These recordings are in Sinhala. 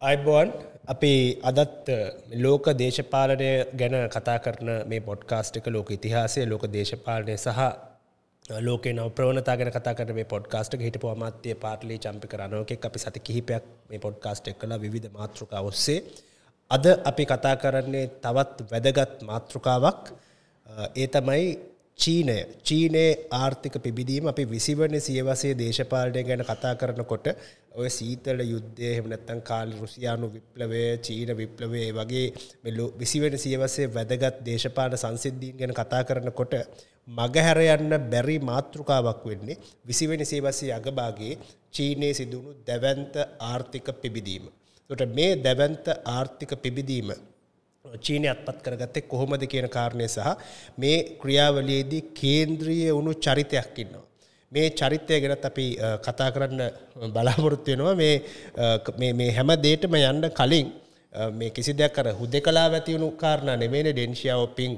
අයිබෝන් අපි අදත් ලෝක දේශපාලනය ගැන කතා කරන මේ පොඩ්කාස්ටික ලෝක ඉතිහාසය ලෝක දේශපාලනය සහ ලෝක නවප්‍රවණතා ගැන කතා කරන මේ පොඩ්කාස්ට හිට පොමත්තිය පාටලි චම්පි කරනෝකෙක් අපි සති කිහිපයක් මේ පොඩ්කාස්ට එක් කලා විධ මාතෘක ඔස්සේ අද අපි කතා කරන්නේ තවත් වැදගත් මාතෘකාවක් ඒ තමයි චීනය චීනයේ ආර්ථික පිබිදීම අපි විසිවන සියවසේ දේශපාලනය ගැන කතා කරනකොට ඔය සීතල යුද්ධය එහෙම නැත්නම් කාල් රුසියානු විප්ලවය චීන විප්ලවය වගේ මෙලු විසිවන සියවසේ වැදගත් දේශපාලන සංසිද්ධීන් ගැන කතා කරනකොට මගහැර යන්න බැරි මාතෘකාවක් වෙන්නේ විසිවෙනි සියවසේ අගභාගයේ චීනයේ සිදුණු දැවැන්ත ආර්ථික පිබිදීම. එතකොට මේ දැවැන්ත ආර්ථික පිබිදීම චීනය අත්පත් කරගත්තේ කොහොමද කියන කාරණය සහ මේ ක්‍රියාවලියේදී කේන්ද්‍රීය වුණු චරිතයක් ඉන්නවා. මේ චරිතය ගැනත් අපි කතා කරන්න බලාපොරොත්තු වෙනවා මේ මේ හැම දෙයකම යන්න කලින් මේ කිසි දෙයක් අර හුදෙකලා ඇති වුණු කාරණා නෙමෙයිනේ ඩෙන් ෂියාවෝපින්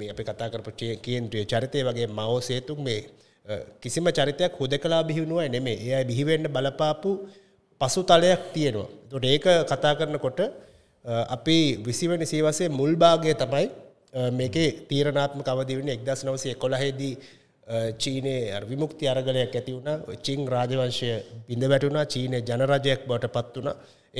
මේ අපි කතා කරපු කේන්ද්‍රීය චරිතය වගේ මාෝ සේතුන් මේ කිසිම චරිතයක් හුදෙකලා බිහි වුණා නෙමෙයි. එයා බිහි වෙන්න බලපාපු පසුතලයක් තියෙනවා. ඒකට ඒක කතා කරනකොට අපි විසිවනි සීවසේ මුල්භාගය තමයි මේකේ තීරණාත්ම කවදිවන එක්දස් නවසේ කොළහේදී චීනය විමුක්ති අරගලයක් ඇති වුණ චිං රාජවංශය බිඳ වැටුණා චීනය ජනරජයක් බවට පත් වුණ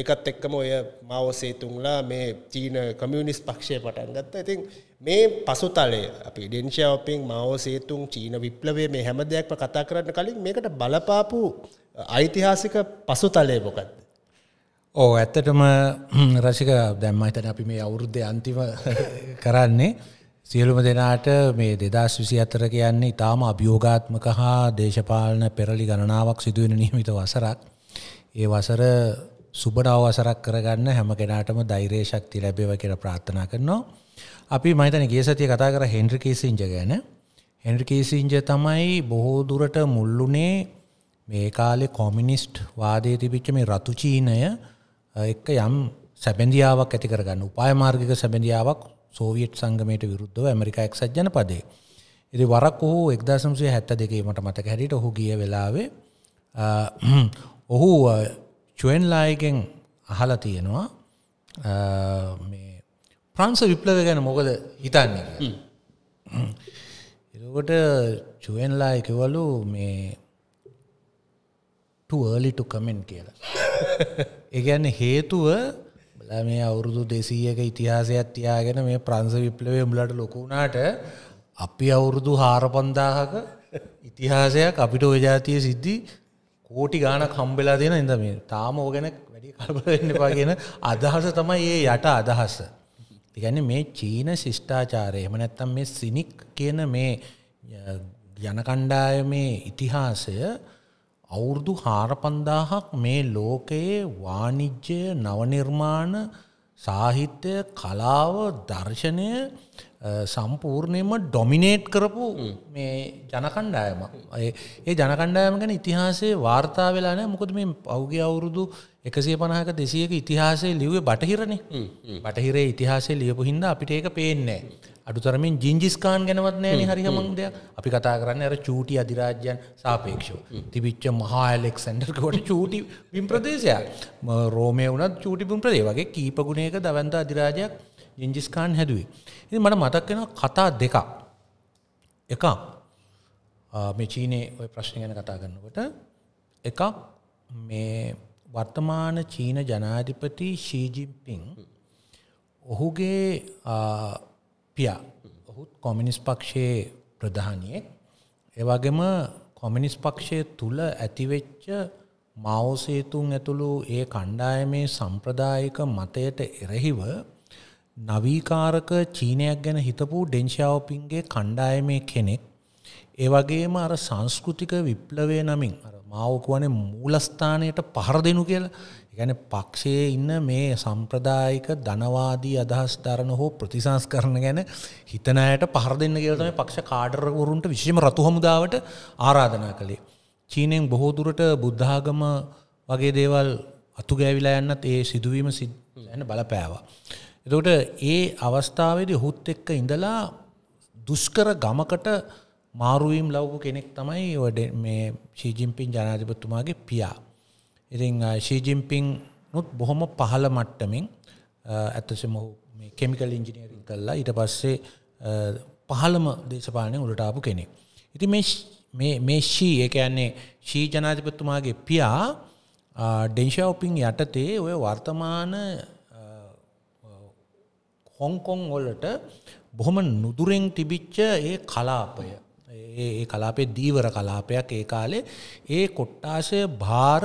ඒකත් එක්කම ඔය මවසේතුන්ලා මේ චීන කමියනිස් පක්ෂය පටන් ගත්ත ඉතින් මේ පසුතලය අපි ඩෙන්ශාවපෙන් මවසේතුන් චීන විප්ලවේ මේ හැම දෙයක්ම කතා කරන්න කලින් මේකට බලපාපු ඓතිහාසික පසුතලය මොකක්ද ඕ ඇත්තටම රසික දැම්මයිතන අපි මේ අවුරුද්ධ අන්තිම කරන්නේ සියලුම දෙනාට මේ දෙදස් විසි අතර කියන්නේ ඉතාම අභියෝගාත්මක හා දේශපාලන පෙරලි ගණනාවක් සිදුවෙන නියමිත වසරක් ඒ වසර සුබන අවසරක් කරගන්න හැම කෙනාටම දෛරේ ශක්ති ලැබේව කියර ප්‍රාර්ථනා කරනවා අපි මහිතන ගේ සතිය කතා කර හෙන්ඩ්‍රිකීසිංජ ගැන හෙන්ඩ්‍රිකීසිංජ තමයි බොහෝ දුරට මුල්ලුනේ මේ කාලේ කොමිනිස්ට් වාදය තිබිච්ච මේ රතු චීනය එක්ක යම් සැබැඳියාවක් ඇති කරගන්න උපායමාර්ගික සැබැඳියාවක් සෝවියට් සංගමයට විරුද්ධව ඇමරිකා එක්සත් ජනපදේ. ඉතින් වරක් ඔහු 1972 මට මතක හැටියට ඔහු ගිය වෙලාවේ ඔහු චුවෙන්ලායිගෙන් අහලා තියෙනවා මේ ප්‍රංශ විප්ලව ගැන මොකද හිතන්නේ. එකොට චුවෙන්ලායකවලු මේ ටුවලි ටු කමෙන්ට් කියලා. ඒගැන්න හේතුව මේ අවුරුදු දෙසීයක ඉතිහාසයක් තියාගෙන මේ ප්‍රංස විප්ලවය මුලට ලොකුුණාට අපි අවුරුදු හාරපන්දාහක ඉතිහාසයක් අපිට ඔයජාතිය සිද්ධි කෝටි ගානක් හම්බෙලා දෙන ඉඳ මේ තාම ඕගැන වැඩි කල්පන්න පාගෙන අදහස තමයි ඒ යට අදහස. තිගැන මේ චීන ශිෂ්ඨාචාරය එම නැත්තම් මේ සිනික් කියන මේ යන කණ්ඩාය මේ ඉතිහාසය අවුරුදු හාරපන්දාහක් මේ ලෝකයේ වානිජ්‍ය නවනිර්මාණ සාහිත්‍ය කලාව දර්ශනය සම්පූර්ණයම ඩොමිනේට් කරපු මේ ජනකණ්ඩායම ඒ ජනකණ්ඩායම ගැන ඉතිහාසේ වාර්තා වෙලාන මොකද මේ පෞගේ අවුරුදු එකසේ පනහක දෙසියක ඉතිහාසේ ලිවේ බටහිරණේ බටහිරේ ඉතිහාසේ ලියපු හින්ද අපිට ඒක පේන්නේ අඩුතරමින් ජිංජිස්කාන් ගැනවත් නෑන හරිහමන් දෙයක් අපි කතා කරන්න ඇර චූටි අධිරාජ්‍යයන් සාපේක්ෂෝ තිබිච්ච මහාලෙක් සැන්ඩර්කොට චූටි විම් ප්‍රදේශයක් රෝමය වනත් චූටිපුම් ප්‍රදේ වගේ කීපගුණයක දවන්ත අධිරාජයක් ජිංජිස්කාන් හැදුවේ. ඉති මට මතක්කෙන කතා දෙකක් එකක් මේ චීනය ඔය ප්‍රශ්න ගැන කතා කරන්නකොට එකක් මේ වර්තමාන චීන ජනාධිපති ශීජිම්පිං ඔහුගේ පියා ඔහුත් කොමිනිස් පක්ෂයේ ප්‍රධානියෙක් ඒවගේම කොමිනිස් පක්ෂය තුළ ඇතිවෙච්ච මවසේතුන් ඇතුළු ඒ කණ්ඩායමේ සම්ප්‍රදායික මතයට එරෙහිව නවීකාරක චීනයක් ගැන හිතපු ඩෙන්ශාවපින්ගේ කණ්ඩායමේ කෙනෙක් ඒවගේම අර සංස්කෘතික විප්ලවය නමින් මවකුවනේ මූලස්ථානයට පහර දෙනු කියලා එකන පක්ෂයේ ඉන්න මේ සම්ප්‍රදායික ධනවාදී අදහස් දරන හෝ ප්‍රතිසංස් කරන ගැන හිතනයට පහර දෙන්න කියලටම පක්ෂ කාඩරවරුන්ට විශෂම රතු හමුදාවට ආරාධනා කළේ. චීනයෙන් බොහෝදුරට බුද්ධාගම වගේ දේවල් අතු ගෑවිලා යන්නත් ඒ සිදුවීම සින්න බලපෑවා. එතකොට ඒ අවස්ථාවේදී හුත් එක්ක ඉඳලා දුෂ්කර ගමකට මාරුවීම් ලවපු කෙනෙක් තමයි මේ ශීජිම්පින් ජනාධිපතුමාගේ පියා. ඉරිං ශීජිම්පිං නුත් බොහොම පහළ මට්ටමින් ඇත්තසම කෙමිකල් ඉංජිනීරින් කල්ලා ඉට පස්සේ පහළම දේශපාලනය උලටාපු කෙනෙක්. ඉති මේ ශී ඒකයන්නේ ශී ජනාධිපත්තුමාගේ පියා ඩෙන්ශාවපින් යටතේ ඔය වර්තමාන හොංකොං ඔොලට බොහොම නුදුරෙන් තිබිච්ච ඒ කලාපය ඒ කලාපේ දීවර කලාපයක් ඒ කාලේ ඒ කොට්ටාශය භාර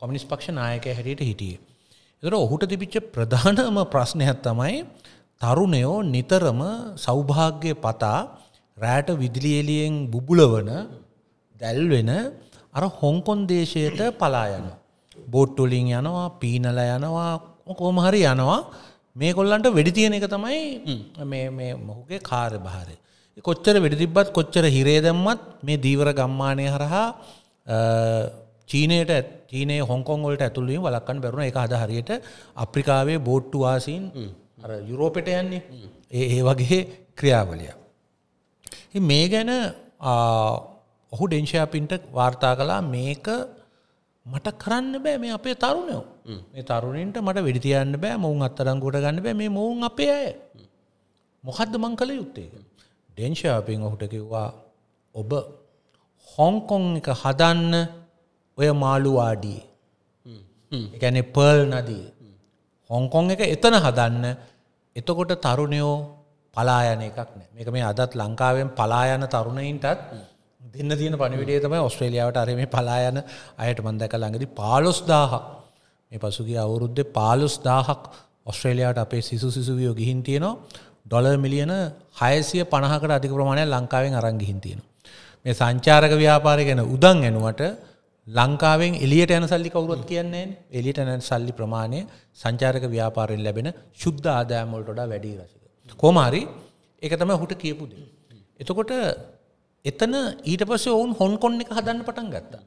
කොමිනිස් පක්ෂ නායක හැටියට හිටිය. එතර ඔහුට තිබිච්ච ප්‍රධානම ප්‍රශ්නයක් තමයි තරුණයෝ නිතරම සෞභාග්‍ය පතා රෑට විදිලියලියෙන් බුබුලවන දැල්වෙන අර හොංකොන් දේශයට පලා යන. බෝට්ටුලින් යනවා පීනල යනවා කෝමහරි යනවා මේ කොල්ලන්ට වෙඩි තියෙන එක තමයි මොහුගේ කාර භාරය. කොච්චර වෙඩිදිබ්බත් කොච්චර හිරේ දැම්මත් මේ දීවර ගම්මානය හරහා චීනයට චීනය හොංකොන්ගොලට ඇතුළීම වලක්කන්න බැරුණ එක අද හරියට අප්‍රිකාවේ බෝට්ටුවාසින් යුරෝපෙට යන්නේ ඒ වගේ ක්‍රියාවලිය. මේ ගැන ඔහු ඩෙන්ශයාපින්ට වාර්තා කලා මේක මට කරන්න බෑ මේ අපේ තරුණයෝ මේ තරුණින්ට මට විඩිතියන්න බෑ මොවුන් අත්තරංගුට ගන්න බෑ මේ මොවුන් අපේ අය මොකක්ද මං කළ යුත්තේ. ඩෙන්ශාපින් ඔහුට කිව්වා ඔබ හොංකොන් එක හදන්න ඔය මාළුවාඩිය එකැනෙ පර්ල් නදී හොංකොන් එක එතන හදන්න එතකොට තරුණයෝ පලායන එකක් නෑ මේක මේ අදත් ලංකාවෙන් පලායන තරුණයින්ටත් දෙන්න තියෙන පනිවිඩේ තමයි ඔස්ට්‍රේලියාවට අරම පලායන අයට මන්දැක ළඟදි පාලොස් දාහක් මේ පසුගේ අවුරුද්ධ පාලොස් දාහක් ඔස්ට්‍රේලියාවට අපේ සිසු සිසුවියෝ ගිහින් තියෙනවා ඩොල මිලියන හයසිය පණහකට අධික ප්‍රමාණය ලංකාවෙන් අරංගිහින් තියෙනවා මේ සංචාරක ව්‍යාපාරය ගැන උදන් ඇනුවට ලංකාවෙන් එලියට යන සල්ලි කවුරුත් කියන්නේ එලිට යන සල්ලි ප්‍රමාණය සංචාරක ව්‍යාපාරයෙන් ලැබෙන ශුද්ධ ආදායම් වලට වඩා වැඩි රසික. කොමාරි ඒක තමයි හුට කියපු දේ. එතකොට එතන ඊට පස්සේ ඔවුන් හොන්කොන් එක හදන්න පටන් ගත්තා.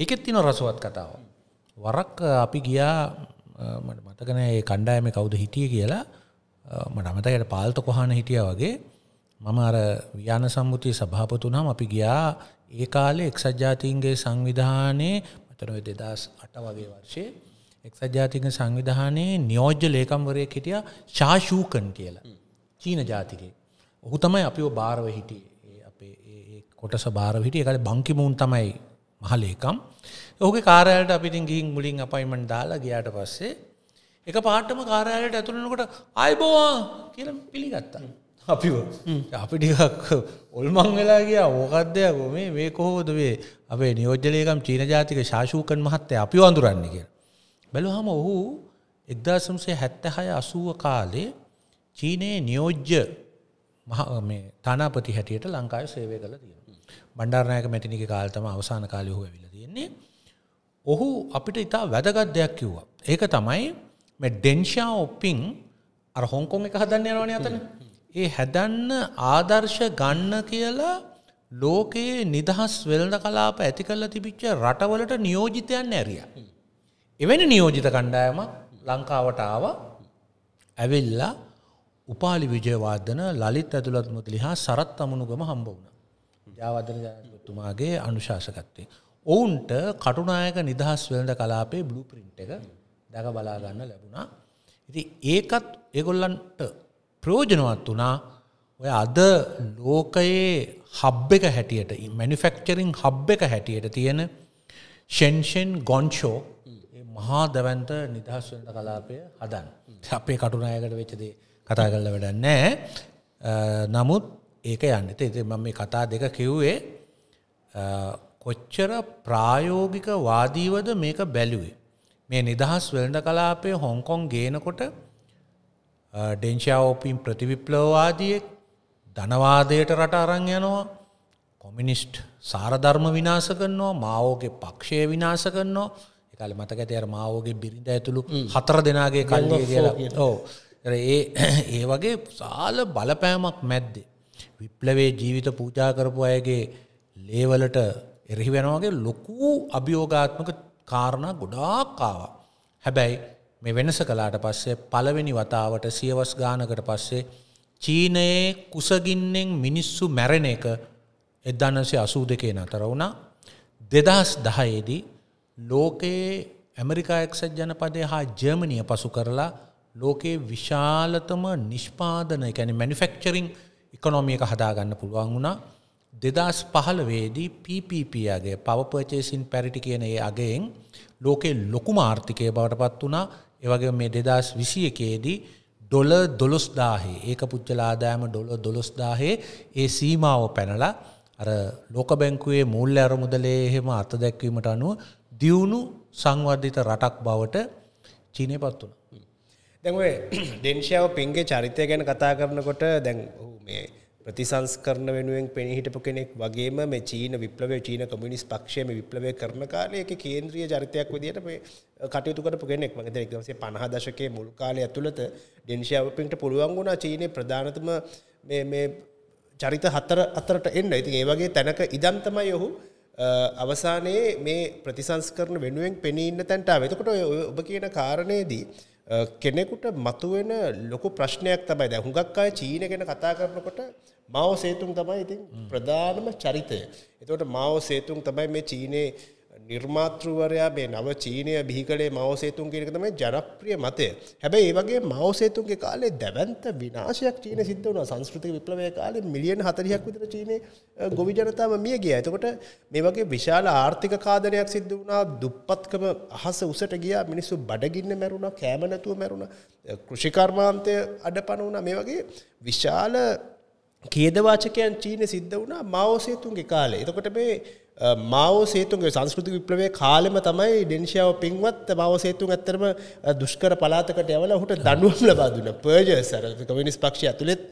ඒකෙත් තියෙන රසවත් කතාව. වරක් අපි ගියා මට මතක නෑ ඒ කණ්ඩායමේ කවුද හිටියේ කියලා මට අමතකයට පාල්ත කොහාන හිටියා වගේ මම අර යන සම්මුතිය සභාපතුනම් අපි ගියා ඒ කාලේ එක්සත් ජාතීන්ගේ සංවිධානයේ මතනොයි දෙදස් අට වගේ වර්ෂයේ එක්සත් ජාතික සංවිධානයේ නියෝජ්‍ය ලේකම්වරයෙක් හිටිය ශාෂූකන් කියලා චීන ජාතිකේ ඔහු තමයි අපි භාරව හිටියේ අපේ කොටස භාරව හිටිය එකට බංකිමූන් තමයි මහලේකම් ඔහුගේ කාරයාලට අපිටින් ගිහින් මුලින් අපයිමන් දාලා ගියාට පස්සේ එක පාටම කාරයාලට ඇතුළනකොට අයිබෝවා කියල පිළිගත්තා අපි අපි ටිකක් ඔල්මං වෙලා ගියා ඕකක්දයක් මේ මේ කොහෝද වේ අපේ නියෝජ්ජලයකම් චීන ජාතික ශාශූකන් මහත්තය අපි අඳුරන්නේ කිය. බැලුහම ඔහු එක්දාසම්සේ හැත්ත හය අසුව කාලේ චීනයේ නියෝජ්ජ තානාපති හැටියට ලංකාය සේවය කළ තියෙන. බණ්ඩාරණයක මැටිනික කාල්තම අවසාන කාලය හුව විල තියෙන්නේ. ඔහු අපිට ඉතා වැදගත් දෙයක් කිව්වා. ඒක තමයි ඩෙන්ශා ඔප්පිං අර හොංකොන් එක හදන්න යනවන අතන ඒ හැදන්න ආදර්ශ ගන්න කියලා ලෝකයේ නිදහස් වෙළඳ කලාප ඇති කල්ලා තිබිච්ච රටවලට නියෝජිතයන් ඇරිය. එවැනි නියෝජිත කණ්ඩායම ලංකාවට ආව ඇවිල්ලා උපාලි විජයවාදන ලලිත් ඇතුළත් මුදලි හා සරත් අමුණුගම හම්බ වුණ. ජාවදන ජයතුමාගේ අනුශාසකත්තේ. ඔවුන්ට කටුනායක නිදහස් වෙළඳ කලාපේ බ්ලු පින්ට් එක දැක බලාගන්න ලැබුණා. ඉති ඒකත් ඒගොල්ලන්ට ප්‍රෝජනවත් වනා ඔය අද ලෝකයේ හබ් එක හැටියට මැනිෆෙක්චරිං හබ් එක හැටියට තියෙන ෂෙන්ෂෙන් ගොන්ෂෝ මහා දැවන්ත නිදහස්වන්ට කලාපය හදන් අපේ කටුනායකට වෙච්චදේ කතා කරල වැඩ නෑ නමුත් ඒක යන්න ති මම මේ කතා දෙක කිව්වේ කොච්චර ප්‍රායෝගික වාදීවද මේක බැලුවේ මේ නිදහස් වෙළඳ කලාපය හොංකොන් ගේනකොට ඩෙන්ශාවෝපීම් ප්‍රතිවිප්ලවවාදියෙක් ධනවාදයට රට අරං යනවා කොමිනිස්ට් සාරධර්ම විනාස කරනවා මාවෝගේ පක්ෂය විනාස කරනවා එකල මතක ඇතර මාවෝගේ බිරිඳ ඇතුළු හතර දෙනාගේ කල්ලිය කියලා ඕ ඒ ඒ වගේ සාල බලපෑමක් මැද්දේ විප්ලවේ ජීවිත පූජා කරපු අයගේ ලේවලට එරහි වෙනවාගේ ලොකු අභියෝගාත්මක කාරණ ගොඩාක්කාවා හැබැයි මේ වෙනස කලාට පස්සේ පළවෙනි වතාවට සියවස් ගානකට පස්සේ චීනයේ කුසගින්නෙන් මිනිස්සු මැරෙන එක එදදානසේ අසූ දෙකේ නතර වුණා දෙදස් දහයේදී ලෝකයේ ඇමරිකා එක්සත් ජනපදය හා ජර්මණිය පසු කරලා ලෝකයේ විශාලතම නිෂ්පාදන එකැන මැනිෆෙක්චරිං ඉකොනොමියක හදාගන්න පුළුවන් වුණා දෙදස් පහළවේදී PPPගේ පවපචේසින් පැරිටි කියන ඒ අගයෙන් ලෝකේ ලොකුම ආර්ථිකය බවට පත් වනා ඒවගේ මේ දෙදස් විසිය එකේදී ඩොල දොළොස්දාහේ ඒක පුද්ජලාදායම ඩොල දොළොස්දාහේ ඒ සීමාව පැනලා අර ලෝක බැංකුවේ මුල්ල අරමුදලේ එහෙම අත දැක්වීමට අනුව දියුණු සංවර්ධිත රටක් බවට චීනය පත් වුණ. දැන්ේ ඩෙන්ශාව පින්ගේ චරිතය ගැන කතා කරනකොට දැන් මේ ප්‍රතිසංස්කරණ වෙනුවෙන් පෙනී හිටපු කෙනෙක් වගේම මේ චීන විප්ලවය චීන කොමියුනිස්ට් පක්ෂය මේ විප්ලවය කරන කාලේ ඒකේ කේන්ද්‍රීය චරිතයක් විදිහට මේ කටයුතු කරපු කෙනෙක් මම හිතන්නේ 1950 දශකයේ මුල් කාලය ඇතුළත ඩෙන් ෂියාවපින්ට පුළුවන් වුණා චීනයේ ප්‍රධානතම මේ මේ චරිත හතර අතරට එන්න. ඉතින් ඒ වගේ තැනක ඉඳන් තමයි ඔහු අවසානයේ මේ ප්‍රතිසංස්කරණ වෙනුවෙන් පෙනී ඉන්න තැනට ආවේ. එතකොට ඔබ කියන කාරණේදී කෙනෙකුට මතුවෙන ලොකු ප්‍රශ්නයක් තමයි දැන් හුඟක් අය චීන ගැන කතා කරනකොට මාව සේතුන් තමයි ඉතින් ප්‍රධානම චරිතය. එතකොට මාව සේතුන් තමයි මේ චීනයේ නිර්මාතෘවරයා මේ නව චීනය බිහි කළේ මවසේතුන් කියනක තමයි ජනප්‍රිය මතය. හැබැයි ඒ වගේ මවසේතුන්ගේ කාලේ දැවන්ත විනාශයක් චීන සිද්ධ වුණා. සංස්කෘතික විප්ලවය කාලේ මිලියන 40ක් විතර චීනයේ ගොවි ජනතාව මිය ගියා. එතකොට මේ වගේ විශාල ආර්ථික කාදරයක් සිද්ධ වුණා. දුප්පත්කම අහස උසට ගියා. මිනිස්සු බඩගින්න මැරුණා, කෑම නැතුව මැරුණා. කෘෂි කර්මාන්තය අඩපණ වුණා. මේ වගේ විශාල කේදවාචකයන් චීන සිද්ධ වුණා මවෝ සේතුන්ගේ කාලේ. එතකොට මේ මාව සේතුන්ගේ සංස්කෘති විප්ලවේ කාලෙම තමයි ඩෙන්ශාව පින්වත් බව සේතුන් ඇත්තරම දුෂ්කර පලාතකට යවල හුට දඩුවම් ලබාදුන පර්ජසර කමිනිස් පක්ෂ ඇතුළෙත්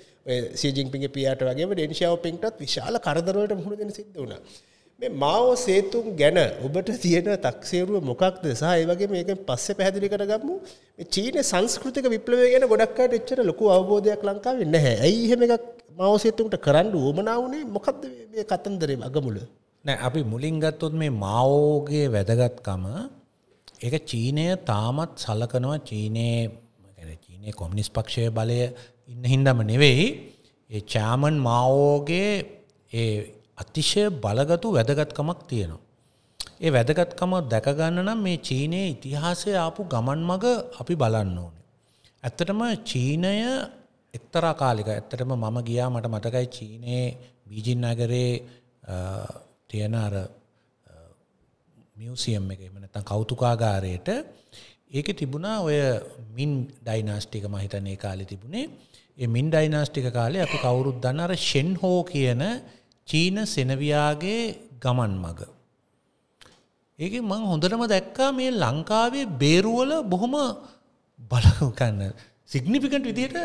සීජිංපිගේ පියාට වගේ ඩෙන්ශාව පින්ටත් විශාල කරදරවලට මුහුණ දෙන සිද්ධ වුණ මේ මාව සේතුන් ගැන ඔබට තියෙන තක්සේරුව මොකක් දෙසා ඒවගේ මේක පස්සෙ පැහැදිලි කරගම්මු චීන සංස්කෘතික විප්ලවය ගැන ගොඩක්කාට එච්චර ලොකු අවබෝධයක් ලංකාවෙන්න හැ ඇයි හෙම එකක් මවසේතුන්ට කරන්න ඕමනාවනේ මොකක්ද මේ කතන්දරේ අගමුල නෑ අපි මුලින් ගත්තොත් මේ මාවෝගේ වැදගත්කම ඒක චීනය තාමත් සලකනවා චීනයේ චීනය කොමිනිස් පක්ෂය බලය ඉන්න හින්දම නෙවෙයි ඒ චාමන් මාවෝගේ ඒ අතිශය බලගතු වැදගත්කමක් තියෙනවා ඒ වැදගත්කම දැකගන්න නම් මේ චීනයේ ඉතිහාසය ආපු ගමන් මග අපි බලන්න ඕනේ. ඇත්තටම චීනය එක්තරා කාලික ඇත්තටම මම ගියා මට මතකයි චීනයේ බීජින් නගරේ තියෙන අර මියසියම් එක එහෙම නැත්නම් කෞතුකාගාරයට ඒක තිබුණා ඔය මින් ඩයිනාස්ටික මම හිතන්නේ කාලේ තිබුණේ ඒ මින් ඩයිනාස්ටික කාලේ අපි කවුරුත් දන්න අර ෂෙන්හෝ කියන චීන සෙනවියාගේ ගමන් මඟ ඒක මං හොඳටම දැක්කා මේ ලංකාවේ බේරුවල බොහොම බලකන්න සිග්නිිකට් විදියට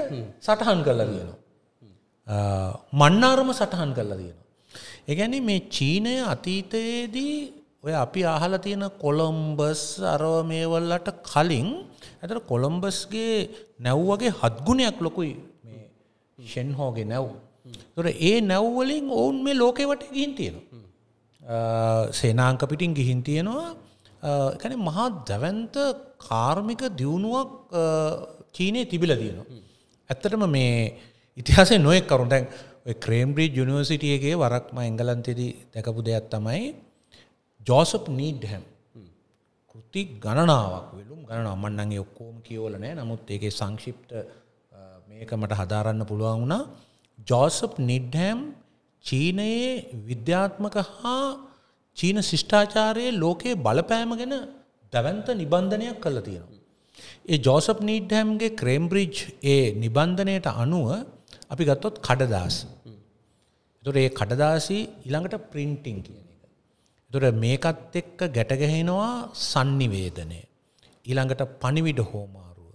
සටහන් කල්ලා තියෙනවා මන්නාරම සටහන් කල්ලා තියෙනවා එගැන මේ චීනය අතීතයේදී ඔය අපි ආහල තියෙන කොළොම්බස් අරව මේවල්ලට කලින් ඇතට කොළොම්බස්ගේ නැව්වගේ හත්ගුණයක් ලොකුයි ෂෙන්හෝගේ නැව් තුර ඒ නැව්වලින් ඔවුන් මේ ලෝකෙවට ගිහින් තියෙනවා සේනාංක පිටින් ගිහින් තියෙනවා එකන මහා දැවන්ත කාර්මික දියුණුවක් චීනය තිබිල දයනවා. ඇත්තටම මේ ඉතිහාස නොයෙක් කරුන් දැන් ක්‍රේම්බ්‍රී ජනිවර්සිටියගේ වරක්ම එංගලන්තෙද දැකපු දෙයක් තමයි ජෝසප් නීඩ්හැම් කෘති ගණනාවක් වෙලුම් ගණන අමන්නගේ ඔක්කෝම කියෝල නෑ නමුත් ඒගේ සංශිප්ත මේක මට හදාරන්න පුළුවන් වුණා ජෝසප් නිඩ්හැම් චීනයේ විද්‍යාත්මක හා චීන ශිෂ්ඨාචාරයේ ලෝකයේ බලපෑම ගැන දැවන්ත නිබන්ධනයක් කල තියෙනවා ඒ ජෝසප් නීඩ්හැම්ගේ ක්‍රේම්බ්‍රිජ් ඒ නිබන්ධනයට අනුව අපි ගත්තොත් කඩදාස. තුර ඒ කඩදාසි ඉළඟට ප්‍රින්ටිං කියන එක. තුර මේකත් එක්ක ගැටගැහෙනවා සන්නිවේදනය. ඊළඟට පනිවිඩ හෝමාරුව.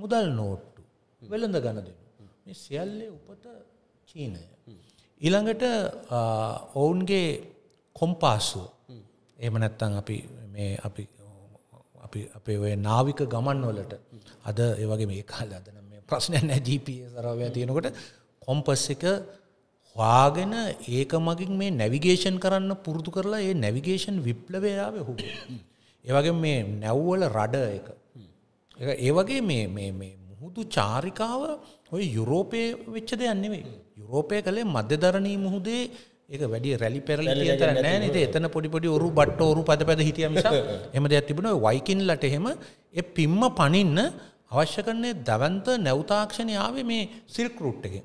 මුදල් නෝට්ටු වෙළඳ ගණ දෙනු. මේ සියල්ලේ උපත චීනය. ඊළඟට ඔවුන්ගේ කොම්පාසුව එම නැත්තං අපි අපි අපි අපේ ඔය නාවික ගමන් වලට අද ඒ වගේ මේ කාලේ අද නම් මේ ප්‍රශ්නයක් නැහැ GPS සරවය තියෙනකොට කොම්පස් එක හොයාගෙන ඒක මගින් මේ නැවිගේෂන් කරන්න පුරුදු කරලා ඒ නැවිගේෂන් විප්ලවය ආවේ හුබ. ඒ වගේ මේ නැව්වල රඩ එක. ඒක ඒ වගේ මේ මේ මේ මුහුදු චාරිකාව ඔය යුරෝපයේ වෙච්ච දෙයක් නෙවෙයි. යුරෝපය කලේ මධ්‍යධරණී මුහුදේ ඒක වැඩි රැලි පෙරල තර නෑ ද එතන පොඩිපොඩි ඔරු බට්ට ඔරු පද පැද හිටිය මිස එම දෙයක් තිබුණ වයිකින්ලට එහෙම එ පිම්ම පනින්න අවශ්‍ය කරන්නේ දවන්ත නැවතාක්ෂණ ආවේ මේ සිල්කරුට් එක.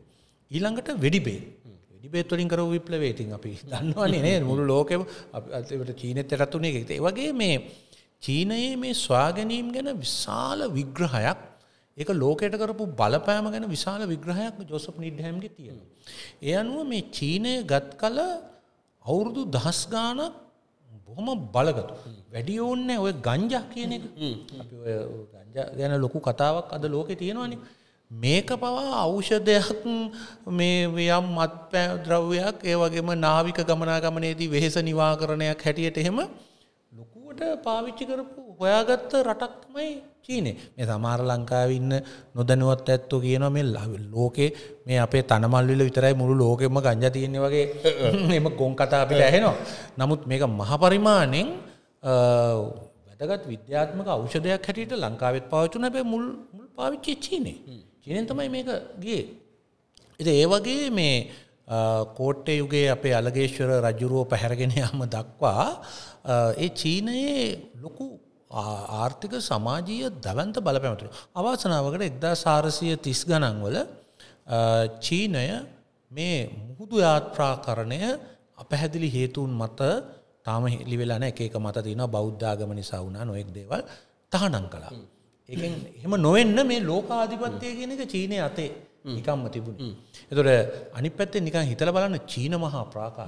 ඊළඟට වෙඩිබේ ඩිබේත්වලින් කර විප්ලවේටින් අපි දන්නවන්නේ මුළු ලෝකම අතට චීනත රත්තුනේ එකෙ වගේ මේ චීනයේ මේ ස්වාගැනීම් ගැන විශාල විග්‍රහයක් ඒක ලෝකයට කරපු බලපෑම ගැන විශාල විග්‍රහයක් ජොසප් නිඩ්හැම්ගේ තියෙන. ඒ අනුව මේ චීනය ගත් කල අවුරුදු දහස් ගාන බොහොම බලගතු. වැඩි ඕන්න ඔය ගංජා කියන එක ගැන ලොකු කතාවක් අද ලෝකෙ තියෙනවාන. මේක පවා අෞෂධයක් මේ යම් මත් පෑ ද්‍රව්‍යයක් ඒ වගේම නාවික ගමනාගමනයේදී වෙහෙස නිවාකරණයක් හැටියට එහෙම ලොකුවට පාවිච්චි කරපු හොයාගත්ත රටක්මයි කියනේ මේ සමාර ලංකාව ඉන්න නොදැනුවත් ඇත්තෝ කියනවා මේ ලෝකේ මේ අපේ තනමල්විල විතරයි මුළු ලෝකෙම ගංජා තියෙන්නේ වගේ එම ගොන් කතා අපිට ඇහෙනවා නමුත් මේක මහ පරිමාණෙන් වැදගත් විද්‍යාත්මක ඖෂධයක් හැටියට ලංකාවෙත් පාවිච්චි නැබේ මුල් මුල් පාවිච්චි චීනේ චීනෙන් තමයි මේක ගියේ ඉතින් ඒ වගේ මේ කෝට්ටේ යුගයේ අපේ අලගේශ්වර රජුරුව පැහැරගෙන යාම දක්වා ඒ චීනයේ ලොකු ආර්ථික සමාජීය දවන්ත බලපැමතුරු. අවාසනාවකට එක්දා සාරසිය තිස් ගණන්වල චීනය මේ මුහුදු යාත්‍රාකරණය අපැහැදිලි හේතුන් මත තාම හෙලිවෙලාන එකක මත තින බෞද්ධාගම නිසා වුණා නොයෙක් දේවල් තහනම් කළා. ඒ එහෙම නොවෙන්න මේ ලෝකාධිපත්ය කියන එක චීනය අතේ නිකම්ම තිබුණ. එතුොට අනි පැත්තේ නිකන් හිතල බලන්න චීන මහා ප්‍රාකාර.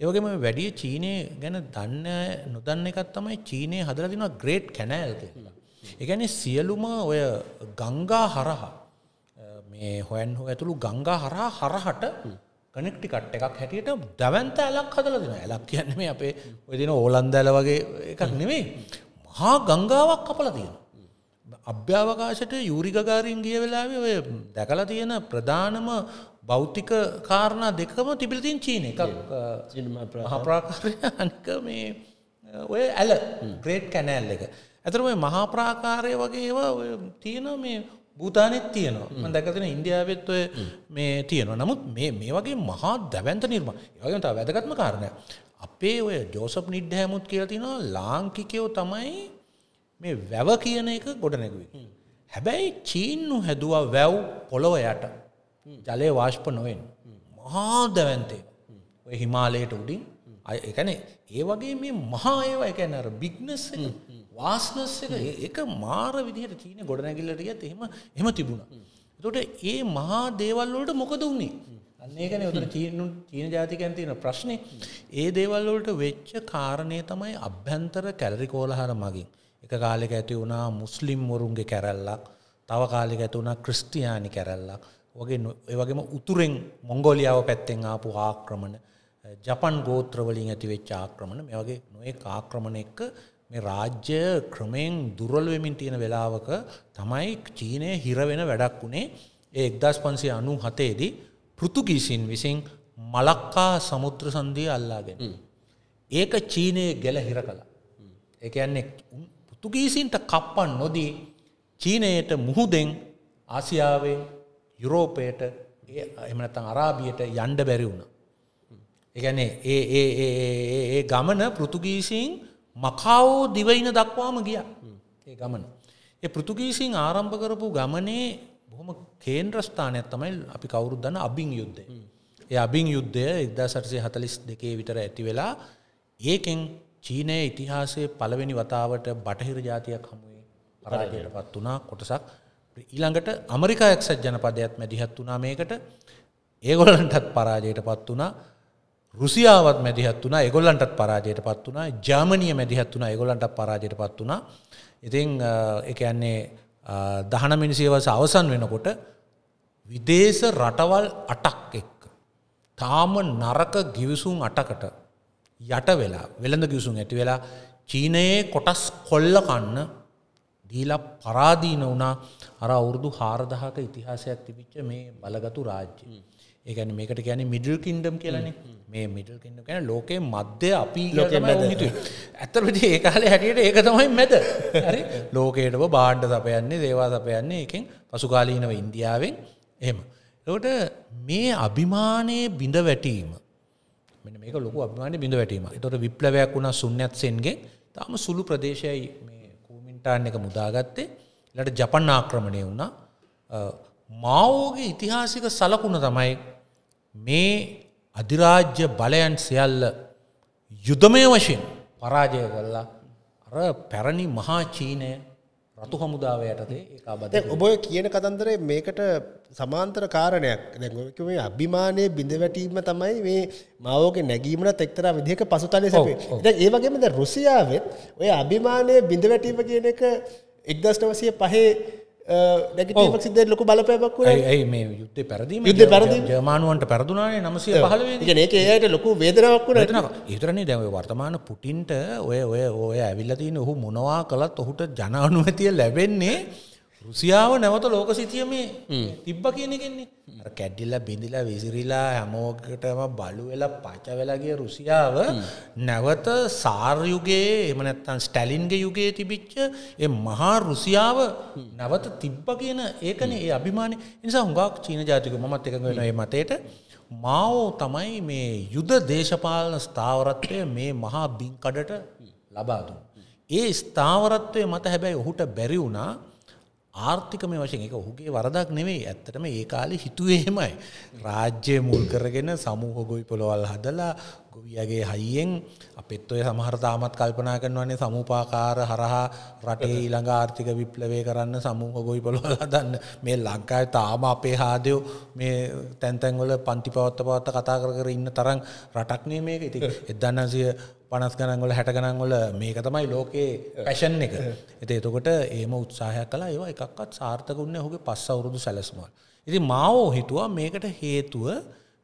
ඒවගේම වැඩිය චීනය ගැන දන්න නොදන්න එකත් තමයි චීනය හදර දිනවා ග්‍රේට් කැනෑල් කියලා. එකැන සියලුම ඔය ගංගා හරහා මේ හොයන් හෝ ඇතුළු ගංගා හරහා හරහට කනෙක්ටි කට් එකක් හැටියට දැවන්ත ඇලක් හදල දෙෙන ඇලක් කියන්න මේ අපේ ඔයදින ඕලන්දඇල වගේ එකක් නෙවෙයි හා ගංගාවක් කපල තියෙන. අභ්‍යාවකාශට යුරිගගාරින් ගිය වෙලාවේ ඔය දැකලා තියෙන ප්‍රධානම බෞතික කාරණා දෙකම තිබිලතින් චීන එක හප්‍රාකාරය අනික මේ uh, ඔය ඇල ග්‍රේට් hmm. කැනෑල් එක. ඇතරම මහාප්‍රාකාරය වගේ ඒවා තියෙන මේ භූතානෙත් තියනවා hmm. දැකතින ඉන්දියාවත් ඔය hmm. මේ තියෙනවා නමුත් මේ මේ වගේ මහා දැවන්ත නිර්ම යගත වැදගත්ම කාරණය. අපේ ඔය ජෝසප් නිඩ්හැමුත් කියලතිනවා ලාංකිකයෝ තමයි මේ වැව කියන එක ගොඩනැගුවේ. හැබැයි චීන්නු හැදවා වැව් පොළොවයට ජලය වාශ්ප නොවෙන් මහා දැවන්තේ ඔය හිමාලයට උඩින් අය එකන ඒ වගේ මේ මහා ඒව එකන අර බිග්නස් වාස්නස් එක එක මාර විදිහට චීන ගොඩනැගිල්ලට ගියත් එහෙම එහෙම තිබුණා. එතකොට ඒ මහා දේවල් වලට මොකද උන්නේ? අන්න ඒකනේ උතන චීන චීන ජාතිකයන් තියෙන ප්‍රශ්නේ. ඒ දේවල් වලට වෙච්ච කාරණේ තමයි අභ්‍යන්තර කැලරි කෝලහල මගින්. එක කාලෙක ඇති වුණා මුස්ලිම් වරුන්ගේ කැරැල්ලක්, තව කාලෙක ඇති වුණා ක්‍රිස්තියානි කැරැල්ලක්. වගේ ඒවගේම උතුරෙන් මොංගෝලියාව පැත්තෙන් ආපු ආක්‍රමණ ජපන් ගෝත්‍රවලින් ඇතිවෙච්ච ආක්‍රමණ මේ වගේ නොඒ ආක්‍රමණ එක්ක මේ රාජ්‍ය ක්‍රමයෙන් දුරල්වෙමින් තියෙන වෙලාවක තමයි චීනය හිරවෙන වැඩක් වුණේ ඒ එක්දස් පන්සේ අනු හතේදී පෘතුගීසින් විසින් මලක්කා සමුද්‍ර සන්ධිය අල්ලාගෙන. ඒක චීනය ගැල හිර කලා. එකන්නේ පුතුගීසින්ට කප්පන් නොදී චීනයට මුහුදෙන් ආසියාවෙන් යුරෝපයට එමනතන් අරාබියට යන්ඩ බැරි වුණ. එකනේ ඒ ගමන පෘතුගීසින් මකාවෝ දිවයින දක්වාම ගිය ඒ ගමන. ඒ පෘතුගීසින් ආරම්භ කරපු ගමනේ බොහොම කේන්ද්‍රස්ථානයක් තමයි අපි කවුරුද දන්න අභිං යුද්ධ. ඒ අභිං යුද්ධය එක්දා සටසේ හතලිස් දෙකේ විතර ඇති වෙලා ඒකෙන් චීනය ඉතිහාසය පළවෙනි වතාවට බටහිර ජාතියක් හමුවේ පරාජයට පත් වනා කොටසක් ඊළඟට අමරිකා එක්සත් ජනපදයත් මැදිහත් වුණා මේකට ඒගොල්ලන්ටත් පරාජයට පත් වුණා රුසියාවත් මැදිහත් වුණා ඒගොල්ලන්ටත් පරාජයට පත් වුණා ජර්මනිය මැදිහත් වුණා ඒගොල්ලන්ටත් පරාජයට පත් වුණා ඉතින් ඒ කියන්නේ දහන මිනිසියවස අවසන් වෙනකොට විදේශ රටවල් අටක් එක්ක තාම නරක ගිවිසුම් අටකට යට වෙලා වෙළඳ ගිවිසුම් ඇති වෙලා චීනයේ කොටස් කොල්ල කන්න දීලා පරාදීන වුණා අර අවුරුදු හාරදහක ඉතිහාසයක් තිබිච්ච මේ බලගතු රාජ්‍ය. ඒකැන මේකට ගැන මිඩල් කින්ඩම් කියලන මේ මිඩල් කින්ඩ ගැන ලෝකයේ මධ්‍ය අපි ලොකමතු ඇත්තලට ඒ කාලේ හැටියට ඒක තමයි මැද හරි ලෝකයටම බාණ්ඩ සපයන්නේ දේවා සපයන්නේ එකෙන් පසුකාලීනව ඉන්දියාවෙන් එම. ලොට මේ අභිමානයේ බිඳ වැටීම මෙ මේක ලොක අභිමානය බිඳ වැටීම තොට විප්ලවයක් වුණා සුන්නත් සෙන්ගේ තාම සුළු ප්‍රදේශයයි මේ කූමින්ටාන් එක මුදාගත්තේ ලට ජපන් ආක්‍රමණය වුණා මාවෝගේ ඉතිහාසික සලකුණ තමයි මේ අධිරාජ්‍ය බලයන් සියල්ල යුදමය වශයෙන් පරාජය කරලා අර පැරණි මහා චීනය රතු හමුදාව යටතේ ඒකාබද ඔබය කියන කතන්දරේ මේකට සමාන්තර කාරණයක් දැක මේ අභිමානය බිඳ වැටීම තමයි මේ මවෝක නැගීමට තෙක්තර විදිහක පසුතලය සැපේ ඒ වගේම ද රුසියාවත් ඔය අභිමානය බිඳ වැටීම කියන එක එක්දස්ටවසය පහේ ැගටක් සිද ලොක බලපෑක් ඇයි මේ යුත්තේ පැරදිීම යුද්ධ පැරදි ජමානුවන්ට පැරදුනානේ නමසය පහල ඒක ඒයට ලොකු වේදරවක් නටන ඉතරන්නේ දැව වර්තමාන පුටින්ට ඔය ඔය ඔය ඇවිල්ලතින ඔහු මොනවා කළත් ඔහුට ජනානුවතිය ලැබෙන්නේ රුසියාව නැවත ලෝක සිතියමේ තිබ්බ කියනෙන්නේ කැඩ්ඩිල්ල බිඳිලා විසිරිලා හැමෝකටම බලු වෙලා පච වෙලාගේ රුසියාව නැවත සාර්යුගේ එමනැත්තන් ස්ටැලින්ගේ යුගයේ තිබිච්ච ඒ මහා රුසියාව නැවත තිබ්බ කියන ඒකන ඒ අභිමානය නිසා හුඟක් චීන ජාතික මත් එකඟ වෙන මතයට මාවෝ තමයි මේ යුද දේශපාලන ස්ථාවරත්වය මේ මහා බිංකඩට ලබාදුන්. ඒ ස්ථාවරත්වය මත හැබැයි ඔහුට බැරි වුණා ආර්ථිකමය වශයෙන් එක ඔහුගේ වරදක් නෙවෙයි ඇත්තටම ඒ කාලේ හිතුවේ එහෙමයි. රාජ්‍ය මුල් කරගෙන සමූහ ගොවි පොළවල් හදලා ගොවියගේ හයියෙන් අපිත් ඔය සමහර තාමත් කල්පනා කරනවානේ සමූපාකාර හරහා රටේ ඊළඟ ආර්ථික විප්ලවය කරන්න සමූහ ගොවි පොළවල් හදන්න. මේ ලංකාවේ තාම අපේ හාදයෝ මේ තැන් තැන් වල පන්ති පවත්ත පවත්ත කතා කර කර ඉන්න තරම් රටක් නේ මේක. ඉතින් 1900 පනස් ගනන්ගොල හැට ගනන්ගොල මේක තමයි ලෝකයේ පැෂන් එක එත එතකොට ඒම උත්සාහය කලා ඒවා එකක්ත් සාර්ථකුන්න හුගේ පස්ස අවුරුදු සැලස්මල්. ඉති මාවෝ හිතුවා මේකට හේතුව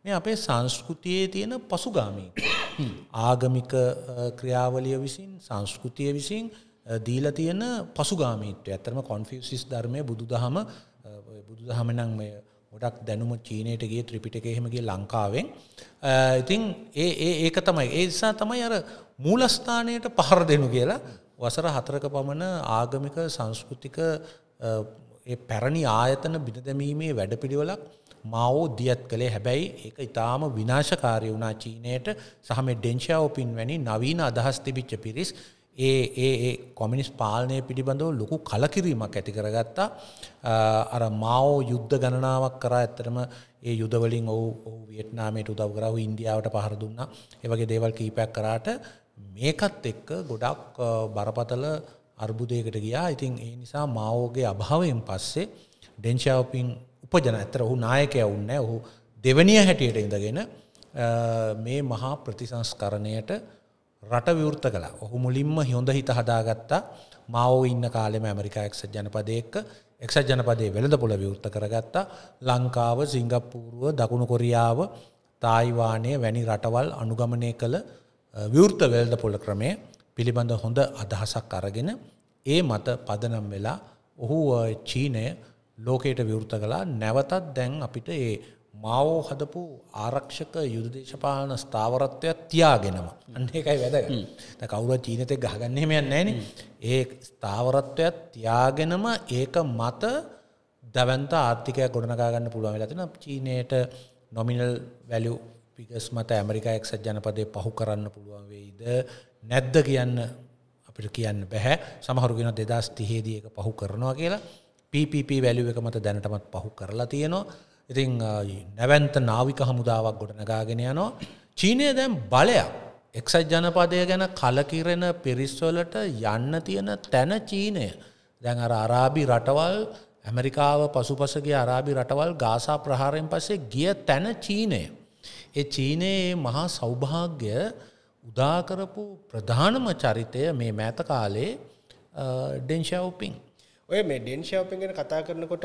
මේ අපේ සංස්කෘතියේ තියෙන පසුගාමී. ආගමික ක්‍රියාවලිය විසින් සංස්කෘතිය විසින් දීල තියෙන පසුගාමීත්ව ඇතරම කොන්ෆිසිස් ධර්මය බුදු දහම බුදු දහමනං මේ ොඩක් දැනුම චීනයට ගේ ත්‍රිපිටක එහෙමගේ ලංකාවෙන් ඉතින් ඒ ඒ ඒක තමයි ඒ නිසා තමයි අර මූලස්ථානයට පහර දෙනු කියලා වසර හතරක පමණ ආගමික සංස්කෘතික ඒ පැරණි ආයතන බිඳ දැමීමේ වැඩපිළිවෙලක් මාවෝ දියත් කළේ හැබැයි ඒක ඉතාම විනාශකාරය වුණා චීනයට සහම ඩෙන්ශාවපින් වැනි නවීන අදහස් තිබිච්ච පිරිස් ඒ ඒ කොමිනිස් පාලනය පිළිබඳව ලොකු කලකිරීමක් ඇති කරගත්තා අර මාෝ යුද්ධ ගණනාවක් කරා ඇත්තරම ඒ යුදවලින් ඔහු වියට්නාමයට උදව කරහු ඉන්දියාවට පහර දුන්නා ඒවගේ දේවල් කීපයක් කරාට මේකත් එක්ක ගොඩක් බරපතල අර්බුදයකට ගියා ඉතින් ඒ නිසා මාෝගේ අභාවයෙන් පස්සේ ඩෙන්ශාවපින් උපජන ඇතර ඔහු නායකය උන්න ඔහු දෙවනිය හැටියට ඉඳගෙන මේ මහා ප්‍රතිසංස්කරණයට රට විවෘත කළා. ඔහු මුලින්ම හොඳ හිත හදාගත්තා. මාව ඉන්න කාලෙම ඇමරිකා එක්සත් ජනපදයේ එක්ක එක්සත් ජනපදයේ වෙළඳපොළ විවෘත කරගත්තා. ලංකාව, සිංගප්පූරුව, දකුණු කොරියාව, තායිවානය වැනි රටවල් අනුගමනය කළ විවෘත වෙළඳපොළ ක්‍රමය පිළිබඳ හොඳ අදහසක් අරගෙන ඒ මත පදනම් වෙලා ඔහු චීනය ලෝකයට විවෘත කලා නැවතත් දැන් අපිට ඒ මාවෝ හදපු ආරක්ෂක යුද දේශපාලන ස්ථාවරත්වයක් තියාගෙනවා. අන්න ඒකයි වැදගත්. දැන් කවුරු චීනෙතෙක් ගහගන්න එහෙම යන්නේ නැහනේ. ඒ ස්ථාවරත්වයක් තියාගෙනම ඒක මත දවන්ත ආර්ථිකයක් ගොඩනගා ගන්න පුළුවන් වෙලා තියෙනවා. චීනයට nominal value figures මත ඇමරිකා එක්සත් ජනපදයේ පහු කරන්න පුළුවන් වෙයිද නැද්ද කියන්න අපිට කියන්න බෑ. සමහරු කියනවා 2030 දී ඒක පහු කරනවා කියලා. PPP value එක මත දැනටමත් පහු කරලා තියෙනවා. ඉතිං නැවන්ත නාවික හමුදාවක් ගොඩනගාගෙන යනවා චීනය දැම් බලයක් එක්සත් ජනපදය ගැන කලකිරෙන පිරිස්වලට යන්න තියෙන තැන චීනය දැන් අර අරාබි රටවල් ඇමරිකාව පසුපසගේ අරාබි රටවල් ගාසා ප්‍රහාරයෙන් පස්සේ ගිය තැන චීනය. ඒ චීනයේ මහා සෞභාග්‍ය උදාකරපු ප්‍රධානම චරිතය මේ මෑත කාලේ ඩෙන්ශවපිං. ඔය මේ ඩෙන් ශෝපින් ගැන කතා කරනකොට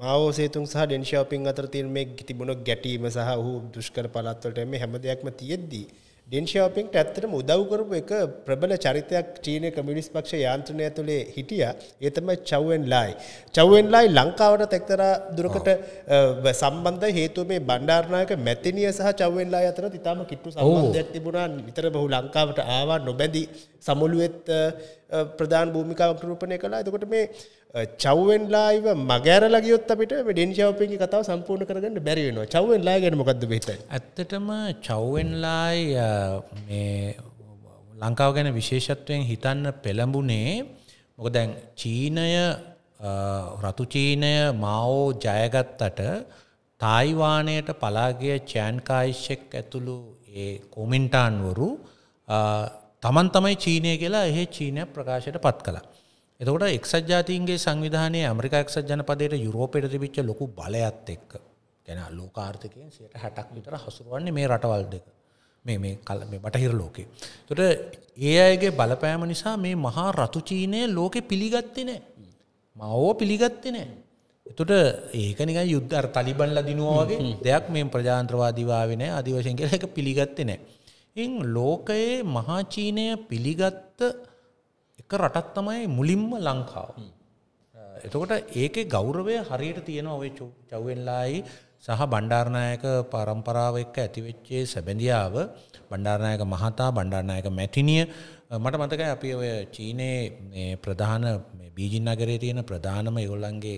මාව සේතුන් සහ ඩෙන් ශෝපින් අතර තියෙන මේ තිබුණු ගැටීම සහ ඔහු දුෂ්කර පළාත් වලට මේ හැම දෙයක්ම තියෙද්දී ඩෙන් ශෝපින්ට ඇත්තටම උදව් කරපු එක ප්‍රබල චරිතයක් චීන කමියුනිස්ට් පක්ෂ යාන්ත්‍රණය තුලේ හිටියා ඒ තමයි චව් එන් ලයි චව් එන් ලයි ලංකාවට එක්තරා දුරකට සම්බන්ධ හේතුව මේ බණ්ඩාරනායක මැතිනිය සහ චව් එන් ලයි අතර ඉතාම කිට්ටු සම්බන්ධයක් තිබුණා නිතර බහු ලංකාවට ආවා නොබැඳි සමුළුවෙත් ප්‍රධාන භූමිකාවක් රූපණය කළා එතකොට මේ චව්වෙන්ලායිව මගෑරලගියොත් අපිට ඩෙන්ශවපෙන්ගේ කතාව සම්පූර්ණ කරගන්න බැරිවෙනවා චව්වෙන්ලා ගැන මොකක්ද බෙත ඇත්තටම චව්වෙන්ලායි ලංකාව ගැන විශේෂත්වයෙන් හිතන්න පෙළඹුණේ මොක දැන් චීනය රතු චීනය මාවෝ ජයගත්තට තායිවානයට පලාගිය චෑන්කායිශ්‍යෙක් ඇතුළු ඒ කොමින්ටාන්වරු තමන් තමයි චීනය කියලා එහෙ චීනය ප්‍රකාශයට පත් කලා එතකොට එක්සත් ජාතින්ගේ සංවිධානය ඇමරිකා එක්සත් ජනපදයට යුරෝපයට තිබිච්ච ලොකු බලයත් එක්ක ගැන ලෝකාර්ථකයෙන් සයට හැටක් විතර හසුරුවන්නේ මේ රටවල් දෙක මේ මේ කල මේ බටහිර ලෝකේ. තොට ඒ අයගේ බලපෑම නිසා මේ මහා රතු චීනය ලෝකෙ පිළිගත්ති නෑ. මවෝ පිළිගත්ති නෑ. එතුට ඒකනික යුද්ධර් තලිබන්ල දිනුවගේ දෙයක් මේ ප්‍රජාන්ත්‍රවාදිවාවෙන අධිවශයෙන් කර එක පිළිගත්ති නෑ. ඉන් ලෝකයේ මහාචීනය පිළිගත්ත එක රටක් තමයි මුලින්ම ලංකාව. එතකොට ඒකේ ගෞරවය හරියට තියෙනවා ඔය චව්වෙන්ලායි සහ බණ්ඩාරනායක පරම්පරාව එක්ක ඇතිවෙච්චේ සැබඳියාව බණ්ඩාරනායක මහතා බණ්ඩාරනායක මැතිනිය මට මතකයි අපි ඔය චීනයේ ප්‍රධාන බීජින් නගරේ තියෙන ප්‍රධානම ඒගොල්ලන්ගේ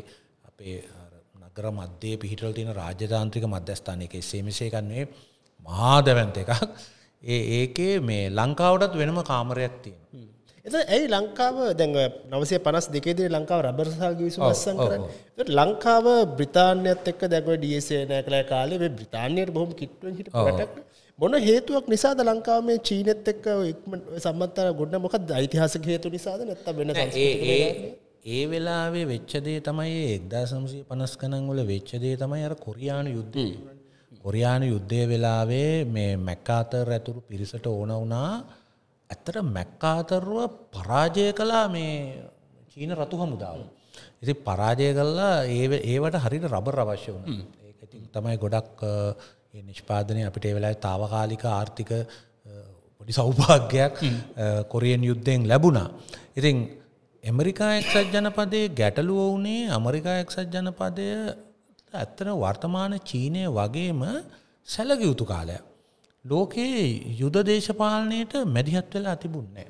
අපේ නගර මධ්‍යයේ පිහිටල තියෙන රාජ්‍යතාන්ත්‍රික මධ්‍යස්ථානය එක එසේමසේ කන්නේ මහාදැවන්ත එකක් ඒ ඒකේ මේ ලංකාවටත් වෙනම කාමරයක් තියෙන එත ඇයි ලංකාව දැන් නවසේ පනස් දෙකේදේ ලංකාව රබරසාල් ගිවිසු මස්සන් කරන්න ලංකාව බ්‍රතාානයත් එක් දැක ඩියසේ නෑ කළ කාලේ බ්‍රතාානයට බොහම කිට්ුව හිට පටක් මොන හේතුවක් නිසාද ලංකාව මේ චීනත් එක්ක ඉක්ම සම්බත්තර ගොඩ මොකක් යිතිහාසක හේතු නිසාද නැත්ත වෙන ඒ ඒ වෙලාවේ වෙච්චදේ තමයි එක්දා සම්සය පනස් කනංගොල වෙච්චදේ තමයි අර කොරයානු යුද්ධ කොරයානු යුද්ධය වෙලාවේ මේ මැක්කාතර ඇතුරු පිරිසට ඕන වනා ඇත්තට මැක්කාතරව පරාජය කලා මේ චීන රතු හමුදාව. ඉති පරාජය කල්ලා ඒ ඒවට හරිට රබර් අවශ්‍ය වුණ ඒ ඉතින් තමයි ගොඩක් නිෂ්පාදනය අපිට වෙලා තාවකාලික ආර්ථික පොඩි සෞභාග්‍යයක් කොරියෙන් යුද්ධයෙන් ලැබුණා. ඉතින් ඇමරිකා එක්සත් ජනපදයේ ගැටලුව වුණේ අමරිකා එක්සත් ජනපදය ඇත්තන වර්තමාන චීනය වගේම සැලගියුතු කාලයක්. ලෝකයේ යුද දේශපාලනයට මැදිහත් වෙලා තිබුන්නේ.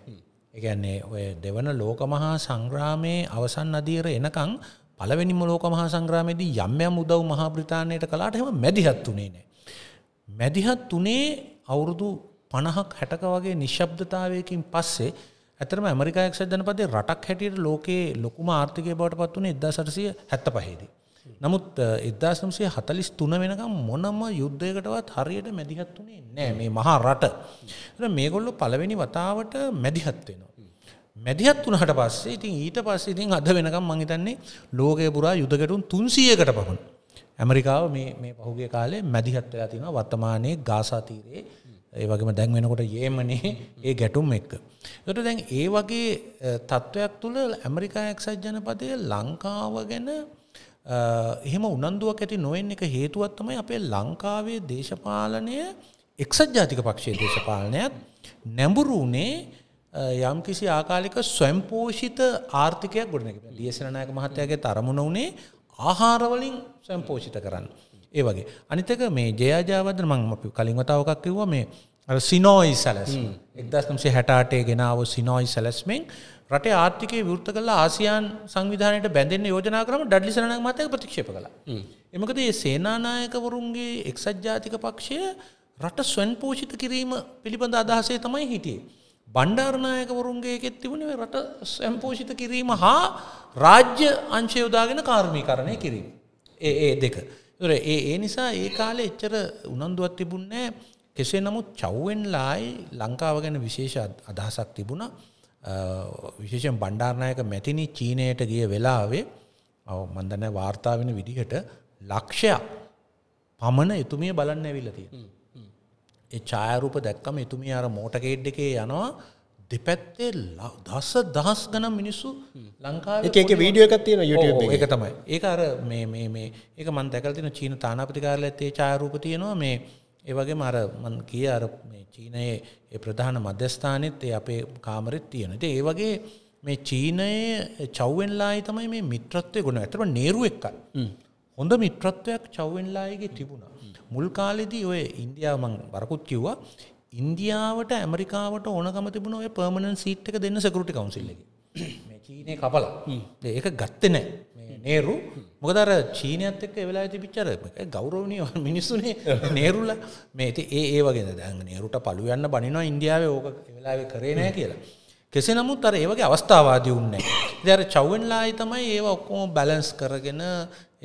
එකන්නේ ඔය දෙවන ලෝකමහා සංග්‍රාමයේ අවසන් අදීර එනකං පළවෙනිම ලෝකමහා සංග්‍රාමයේදී යම් යම් උදව් මහා බ්‍රිතාන්‍යයට කළාට එහෙම මැදිහත් උනේ නැහැ. මැදිහත් උනේ අවුරුදු 50ක් 60ක වගේ නිශ්ශබ්දතාවයකින් පස්සේ ඇතරම ඇමරිකා එක්සත් ජනපදයේ රටක් හැටියට ලෝකයේ ලොකුම ආර්ථිකය බවට පත් වුණේ 1875 දී. නමුත් එදදාසම්සේ හතලිස් තුන වෙනකම් මොනම යුද්ධයකටවත් හරියට මැදිහත් වුණේ නෑ මේ මහා රට මේගොල්ලො පළවෙනි වතාවට මැදිහත් වෙනවා. මැදිහත් වනහට පස්සේ ඉතින් ඊට පස්සේ ඉතින් අද වෙනකම් මහිතන්නේ ලෝකය පුරා යුදකටුන් තුන්සියකට පහුණ. ඇමරිකාව මේ පහුගේ කාලේ මැදිහත් වෙලා තින වර්තමානයේ ගාසාතීරයේ ඒ වගේම දැන් වෙනකොට ඒමනේ ඒ ගැටුම් එක්ක. ට දැන් ඒ වගේ තත්ත්වයක් තුළ ඇමරිකා එක්සත් ජනපදය ලංකාව ගැන එහෙම උනන්දුවක් ඇති නොයෙන් එක හේතුවත් තමයි අපේ ලංකාවේ දේශපාලනය එක්සත් ජාතික පක්ෂයේ දේශපාලනයත් නැඹුරු වුණේ යම්කිසි ආකාලික ස්වයම්පෝෂිත ආර්ථිකයක් ගොඩනැගෙන. ලියසනනායක මහත්තයාගේ තරමුණ උනේ ආහාරවලින් ස්වයම්පෝෂිත කරන්න. ඒ වගේ අනිතක මේ ජයජාවද මම කලින් වතාවකක් කිව්වා මේ සිනෝයි සැලස්ම එක්දස්නම්සේ හැටාටේ ගෙනාව සිනෝයි සැලස්මෙන් රට ආර්ථිකය විෘත්ත කල ආසියන් සංවිධානයට බැඳෙන් යෝජනා කරම ඩඩ්ලිසනක් මතක ප්‍රතික්ෂප කළ එමකද ඒ සේනානායකවරුන්ගේ එක්සත් ජාතික පක්ෂය රට ස්වන් පෝෂිත කිරීම පිළිබඳ අදහසේ තමයි හිටියේ. බණ්ඩාරණයකවරුන්ගේ එකෙත් තිබුණේ රට සැම්පෝෂිත කිරීම හා රාජ්‍ය අංශයෝදාගෙන කාර්මී කරණය කිරීම. ඒ දෙක. ඒ නිසා ඒ කාලේ එච්චර උනන්දුවත් තිබුන්නේ නෑ කෙසේ නමුත් චව්වෙන්ලායි ලංකාව ගැන විශේෂ අදහසක් තිබුණ විශේෂෙන් බණ්ඩාර්ණයක මැතිනි චීනයට ගිය වෙලාවේ මන්දන වාර්තා වෙන විදිහට ලක්ෂයක් පමණ එතුමිය බලන්න ඇවිල්ලතිය. ඒ ඡායරූප දැක්කම එතුමිය අර මෝටකේඩ් එකේ යනවා දෙපැත්තේ දස දහස් ගනම් මිනිස්සු ලංකාව එක වීඩියෝ එකක් තියෙන YouTube එක තමයි ඒක අර මේ මේ මේ ඒක මන් දැකලා තියෙන චීන තානාපති කාර්යාලයේ තේ ඡායාරූප තියෙනවා මේ ඒවගේ මර මන් කිය අර චීනයේ ඒ ප්‍රධාන මධ්‍යස්ථානෙත් ඒ අපේ කාමරෙත් තියෙන. ඉතින් ඒ වගේ මේ චීනයේ චව්වෙන්ලායි තමයි මේ මිත්‍රත්වය ගුණ. ඇත්තටම නේරු එක්කයි. හොඳ මිත්‍රත්වයක් චව්වෙන්ලායිගේ තිබුණා. මුල් කාලෙදී ඔය ඉන්දියාව මං වරකුත් කිව්වා. ඉන්දියාවට ඇමරිකාවට ඕනකම තිබුණ ඔය පර්මණන් සීට් එක දෙන්න සෙකුරිටි කවුන්සිල් එකේ. මේ චීනේ කපලා. ඒක ගත්තේ නැහැ. නේරු මොකදර චීනයත් එක් වෙලා ඇති පිච්චර ගෞරවනය මිනිස්සුනේ නේරුල්ල මේ ඇති ඒ ඒවගේ දැන් නේරුට පළු යන්න බනිනවා ඉන්දියාවේ ඕක වෙලා කරේ නෑ කියලා. කෙසේ නමුත් අර ඒවගේ අවස්ථාවාදී උන්නේ. දර චව්වෙන්ලායි තමයි ඒ ඔක්කෝම බැලන්ස් කරගෙන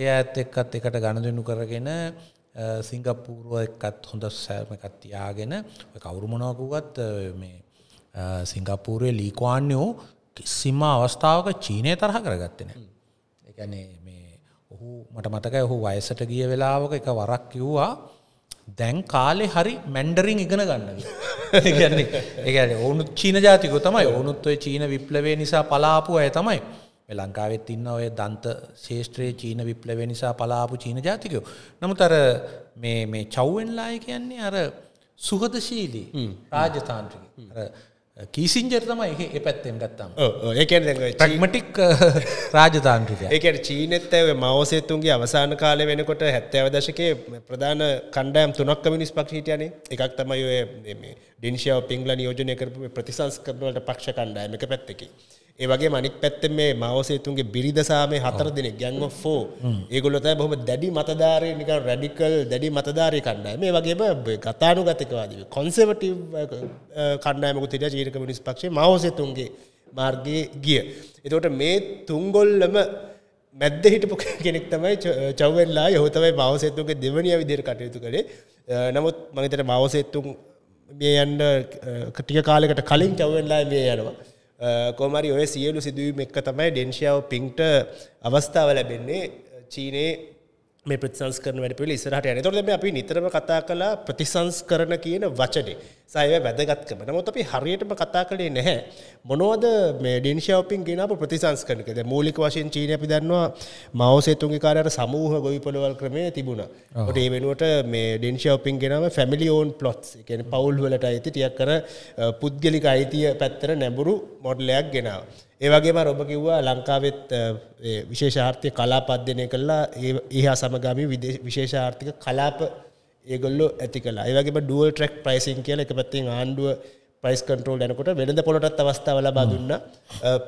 ඒ ඇත් එක්කත් එකට ගණදනු කරගෙන සිංගපූරුව එකත් හොඳ සෑම එකත් තියාගෙන කවුරුමනවකුවත් මේ සිංගපූරය ලීකවාන්නයෝ කිසිම අවස්ථාවක චීනය තරහ කරගත්තනෑ. ගැනේ මේ ඔහු මට මතකයි ඔහු වයසට ගිය වෙලාවක එක වරක් කිව්වා දැන් කාලෙ හරි මැන්ඩරින් ඉගෙන ගන්න ගැන්නේ ඒ ඔවුනුත් චීන ජාතිකෝ තමයි ඔවුනුත් ඔය චීන විප්ලවේ නිසා පලාපු අය තමයි ලංකාවෙත් ඉන්න ඔය දන්ත ශේෂත්‍රයේ චීන විප්ලවේ නිසා පලාපු චීන ජාතිකයෝ. නමුත් අර මේ චව්වෙන්ලාය කියන්නේ අර සුහදශීලී රාජතාන්ත්‍රික කීසිංජර් තමයි ඒ පැත්තෙන් ගත්තම් ප්‍රක්මටික් රාජතාන්ත්‍රික ඒකට චීනෙත් ඇව මවසේතුන්ගේ අවසාන කාලය වෙනකොට හැත්තෑව දශකේ ප්‍රධාන කණ්ඩයම් තුනක් කමිනිස් පක්ෂීටයන එකක් තමයි ඩිංශාව පිංගල නියෝජනය කර ප්‍රතිසංස්කරනවලට පක්ෂ කණ්ඩායම එක පැත්තකි ඒවගේ මනික් පැත්තෙන් මේ මවසේතුන්ගේ බිරිදසාමේ හතර දෙනෙ ගැන්ව ෆෝ ඒගොලොතයි බොහම දැඩි මතධාරය නික රැඩිකල් දැඩි මතධාරය කණ්ඩාය මේ වගේම කතානු ගතකවාදී කොන්සවටව කණ්ඩායමක තිර ජීරක මිනිස් පක්ෂේ මවසේතුන්ගේ මාර්ගය ගිය. එතකොට මේ තුන්ගොල්ලම මැද්ද හිටපු කෙනෙක් තමයි චවවෙල්ලා යහතමයි මවසේතුන්ගේ දෙවනිය විදිර කටයුතු කළේ නමුත් මගතට මවසේත්තුන් මේ යන්න කටික කාලෙකට කලින් චවවෙල්ලා මේ යනවා. කෝමරි ඔය සියලු සිදුවීම එක තමයි ඩෙන්ශාව පින්ට අවස්ථාව ලැබෙන්නේ චීනයේ මේ ප්‍රතිසංස් කරන වැඩ පිළි ඉස්සරහට යන. ඒතකොට දැන් අපි නිතරම කතා කළා ප්‍රතිසංස්කරණ කියන වචනේ. සායව වැදගත්කම. නමුත් අපි හරියටම කතා කළේ නැහැ. මොනවද මේ ඩෙන් ෂොපින් කියන අප ප්‍රතිසංස්කරණ කියලා. දැන් මූලික වශයෙන් චීනය අපි දන්නවා මාවෝ සේතුන්ගේ කාර්යයට සමූහ ගොවිපළවල් ක්‍රමය තිබුණා. ඒකට ඒ වෙනුවට මේ ඩෙන් ෂොපින් ගෙනාම ෆැමිලි ඕන් ප්ලොට්ස්. ඒ කියන්නේ පවුල් වලට අයිති ටිකක් කර පුද්ගලික අයිතිය පැත්තට නැඹුරු මොඩලයක් ගෙනාවා. ඒවගේම රොබ කිව්වා ලංකාවෙත් විශේෂාර්ථය කලාපද්‍යනය කල්ලා ඒ ඒහා සමගාමී විශේෂාර්ථික කලාප ඒගොල්ලො ඇති කලා ඒවගේ ඩුවල් ට්‍රෙක් ප්‍රයිසින් කියල එක පත්තිෙන් ආණ්ඩුව ප්‍රයිස් කටරෝල් යනකොට වෙළඳ පොලටත් අවස්ථාව ලබා දුන්න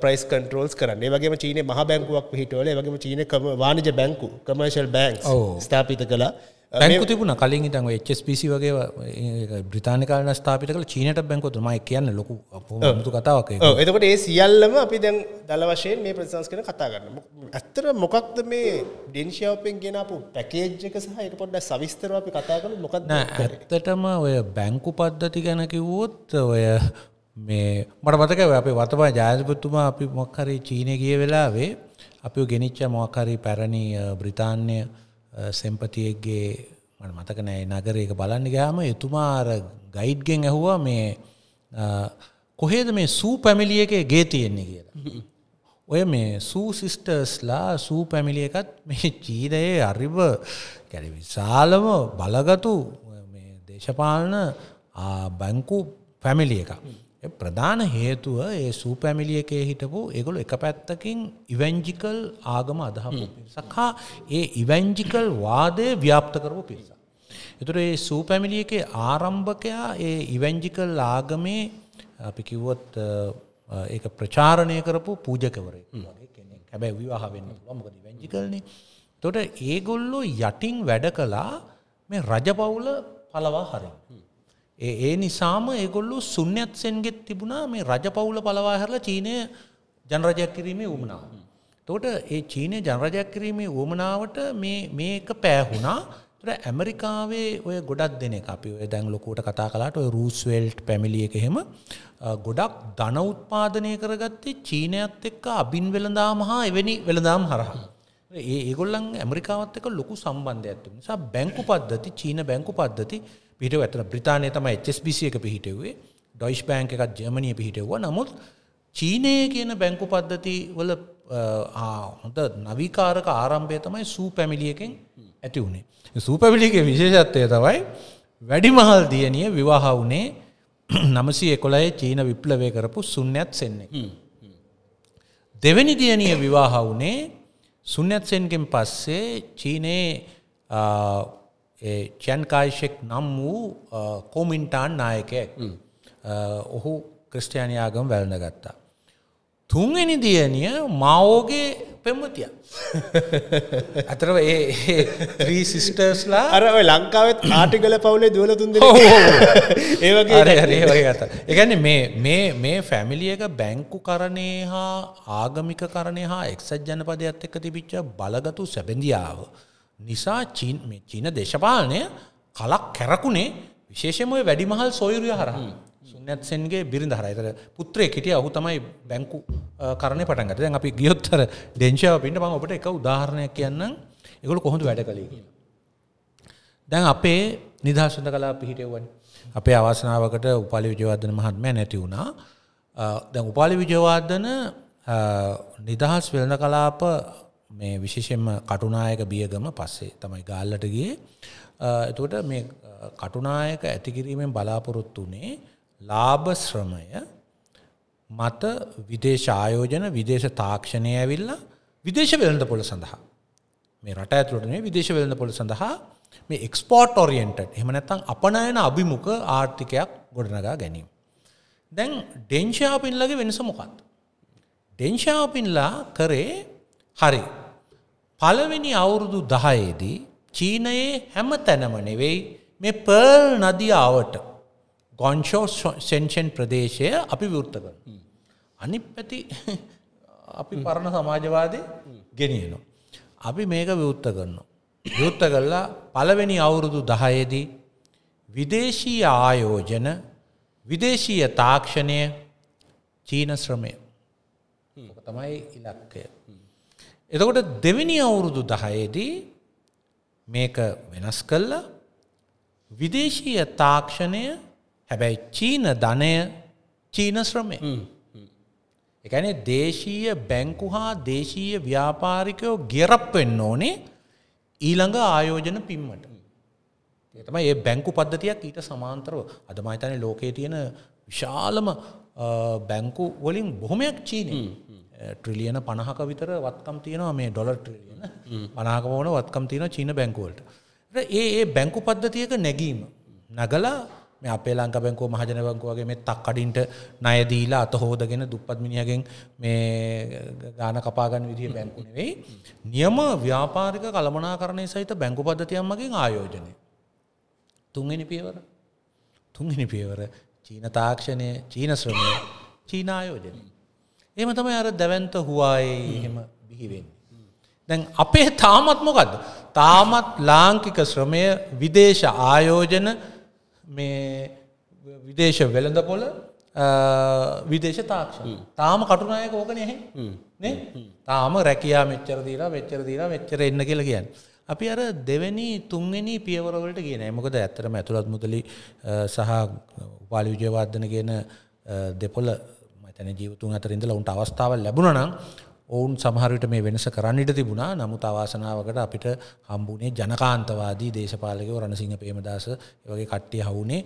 ප්‍රයිස් කටරෝල්ස් කරන්න වගේ චීන මහ බැංකුවක් පිහිටවල වගේ චීන වාණජ බැංකු කමර්ශල් බැංක් ස්ථාපිත කලා ැක තිබුණ කලින් ඉටන් HSPC වගේ බ්‍රතානිකාල ස්ථාපිට කළ චීනට බැංකොතුම කියන්න ලොකු පුතු කතාවක් එතකට ඒ සියල්ලම අපි දැන් දල වශයෙන් මේ ප්‍රසංස් කන කතා කරන්න ඇත්තර මොකක්ද මේ ඩෙන්ශියෝපෙන් ගෙනපු පැකේජ්ජක සහයක පොඩ්ඩ සවිස්තරව අපි කතා කළ මොකක්ද ඇත්තටම ඔය බැංකු පද්ධති ගැන කිව්වොත් ඔය මේ මට මතකව අපේ වතවා ජයසපතුමා අපි මොක්හරි චීනය ගිය වෙලාවේ අපි ගෙනනිච්ච මොක්හරි පැරණි බ්‍රතාන්ය සෙම්පතියෙක්ගේ මට මතකනෑ නගරයක බලන්න ගෑම එතුමාර ගයිඩ්ගෙන් ඇහුවා මේ කොහේද මේ සූ පැමිලිය එක ගේ තියෙන්නේ කියලා. ඔය මේ සූ සිිස්ටර්ස්ලා සූ පැමිලිය එකත් මේ චීනයේ අරිව ගැන විශාලම බලගතු දේශපාලන බැංකු පැමිලිය එකක්. ප්‍රධාන හේතුව ඒ සූපැමිලිය එකේ හිටපු ඒගොලු එක පැත්තකින් ඉවැන්ජිකල් ආගම අදහපු සකහා ඒ ඉවැන්ජිකල් වාදය ව්‍යාප්ත කරපු පිරිසා. එතුර ඒ සූපැමිලිය එකේ ආරම්භකයා ඒ ඉවැන්ජිකල් ආගමේ අපි කිව්වොත් ඒ ප්‍රචාරණය කරපු පූජකවරේ හැබැයි විවාහ වෙන්න මොකද ඉවැන්ජිකල්න තොට ඒගොල්ලෝ යටින් වැඩ කලා මේ රජපවුල පලවා හරින්. ඒ නිසාම ඒගොල්ලු සුන්්‍යත්සෙන්ගෙත් තිබුණා මේ රජපවුල පලවාහරලා චීනය ජනරජයක් කිරීමේ වමනාව. තෝට ඒ චීනය ජනරජයක් කිරීමේ වමනාවට මේක පෑහුණා ඇමරිකාවේ ඔය ගොඩක් දෙන අපි ඔය දැන් ලොකෝට කතා කලාට ඔය රූස්වෙල්ට් පැමිලිය එක හෙම ගොඩක් ධන උත්පාදනය කරගත්තේ චීනයත් එක්ක අබින් වෙළඳාම හා එවැනි වෙළදාම් හරහ. ඒගොල්ලන් ඇමරිකාවත් එක ලොකු සම්බන්ධ ඇත්තු නිසා බැංකු පද්ධති චීන බැංකු පද්ධති පිට ඇතන බ්‍රතානය තමයි HSBC එක පිහිටෙවේ ඩොයිස් බෑන්ක එකත් ජර්මණය පිහිටෙව්ව නමුත් චීනය කියන බැංකු පද්ධති වල හොඳ නවිකාරක ආරම්භය තමයි සූ පැමිලියකෙන් ඇති වුණේ සූපැමිලික විශේෂත්වය තවයි වැඩිමහල් දියනිය විවාහ වුණේ නමසය එකොලයි චීන විප්ලවය කරපු සුන්නත් සෙන්නේ දෙවැනි දියනිය විවාහ වුණේ සුන්නත්සෙන්ගෙන් පස්සේ චීනයේ චැන්කායිශෙක් නම් වූ කෝමින්ටාන් නායකයෙක් ඔහු ක්‍රස්ටයානයාගම වැලන ගත්තා. තුන්වෙනි දියනිය මවෝගේ පෙම්මතිය අතරව ඒ ත්‍රී සිිස්ටර්ස්ලා අරව ලංකාවත් ආටිකල පවුලේ දුවල තුන්ද ඒගේ ගත එකන මේ ෆැමිලියක බැංකු කරණය හා ආගමික කරණය හා එක්සත් ජනපදයක්ත් එක්ක තිබිච්ච බලගතු සැබඳියාව නිසා චීන් චීන දේශපාලනය කලක් කැරකුණේ විශේෂමය වැඩිමහල් සොයුරිය හර සුන්නත්සන්ගේ බිරිඳ හරයිතර පුත්‍රය කිටිය ඔහු තමයි බැංකු කරණය පටන්ගට දැන් අපි ගියොත්තර දේශාව පිට ම ඔබට එක උදාහරණයක් කියන්න එකගොල කොහොඳ වැඩ කළේ කියලා. දැන් අපේ නිදහසුඳ කලා පිහිටෙවන් අපේ අවසනාවකට උපාලි විජයවර්ධන මහත්මය නැති වුණා දැන් උපාලි විජයවාර්ධන නිදහස් වෙළඳ කලාප මේ විශේෂෙන්ම කටුනායක බියගම පස්සේ තමයි ගාල්ලට ගියේ. එතකොට මේ කටුනායක ඇති කිරීමෙන් බලාපොරොත්තු වුණේ ලාභ ශ්‍රමය මත විදේශ ආයෝජන විදේශ තාක්ෂණය ඇවිල්ලා විදේශ වෙළඳ පොළ සඳහා මේ රට ඇතුළට මේ විදේශ වෙළඳ පොළ සඳහා මේ එක්ස්පෝට් ඔරියන්ටඩ් එහෙම නැත්නම් අපනයන අභිමුඛ ආර්ථිකයක් ගොඩනගා ගැනීම. දැන් ඩෙන්ෂාපින්ලගේ වෙනස මොකක්ද? ඩෙන්ෂාපින්ලා කරේ හරි පළවෙනි අවුරුදු දහයේදී චීනයේ හැම තැනම නෙවෙයි මේ පර්ල් නදියාවට ගොන්ෂෝ සෙන්ෂන් ප්‍රදේශය අපි විෘත්ත කර. අනි පැති අපි පරණ සමාජවාදී ගෙනියනවා. අපි මේක විවෘත්ත කරනවා. යුත්ත කල්ලා පළවෙනි අවුරුදු දහයේදී විදේශීය ආයෝජන විදේශීය තාක්ෂණය චීන ශ්‍රමය තමයි ඉලක්කය. එතකොට දෙවෙනි අවුරුදු දහයේදී මේක වෙනස් කල්ලා විදේශීය තාක්ෂණය හැබැයි චීන ධනය චීන ශ්‍රමය එකන දේශීය බැංකු හා දේශීය ව්‍යාපාරිකයෝ ගෙරප් වෙන්න ඕනේ ඊළඟ ආයෝජන පින්මට එතම ඒ බැංකු පද්ධතියක් ඊට සමාන්තරව අදමයිතන ලෝකයේ තියෙන විශාලම බැංකු වලින් බොහොමයක් චීනී ට්‍රිලියන පණහක විතර වත්කම් තියනවා මේ ඩොලර් ට්‍රිලියන පනාකමෝන වත්කම් තියෙන චීන බැංකුවලට ඒ ඒ බැංකු පද්ධතියක නැගීම නගලා මේ අපේ ලංක බැංකුව මහජන බංකුවගේ මේ තක්කඩින්ට ණයදීලා අත හෝදගෙන දුප්පත් මිනිියගෙන් මේ ගාන කපාගන්න විදිහ බැංකු නෙවෙයි නියම ව්‍යාපාරික කළමනාකරණය සහිත බැංකු පද්ධතියන් මගින් ආයෝජනය තුන්ගනි පියවර තුන්ගනි පියවර චීන තාක්ෂණය චීන ශ්‍රමය චීනායෝජනය එම තමයි අර දැවන්ත හවායේ එහෙම බිහිවෙන්. දැන් අපේ තාමත් මොකක්ද. තාමත් ලාංකික ශ්‍රමය විදේශ ආයෝජන මේ විදේශ වෙළඳ පොල විදේශ තාක්ෂ තාම කටුනායක ඕක නැහැ තාම රැකයා මෙච්චර දීලා මෙච්චර දීලා මෙච්චර එන්න කියලා කියන්න. අපි අර දෙවැනි තුන්වෙනි පියවරවලට කියන මොකද ඇත්තරම ඇතුළත් මුදලි සහ උපාලි විජයවර්ධන කියන දෙපොල තැන ජීවතුන් අතරින්දල උන්ට අවස්ථාව ලැබුණන ඔවුන් සමහරට මේ වෙනස කරන්නට තිබුණා නමුත් අවාසනාවකට අපිට හම්බුණේ ජනකාන්තවාදී දේශපාලකව රණසිංහ පේමදස වගේ කට්ටිය හවුනේ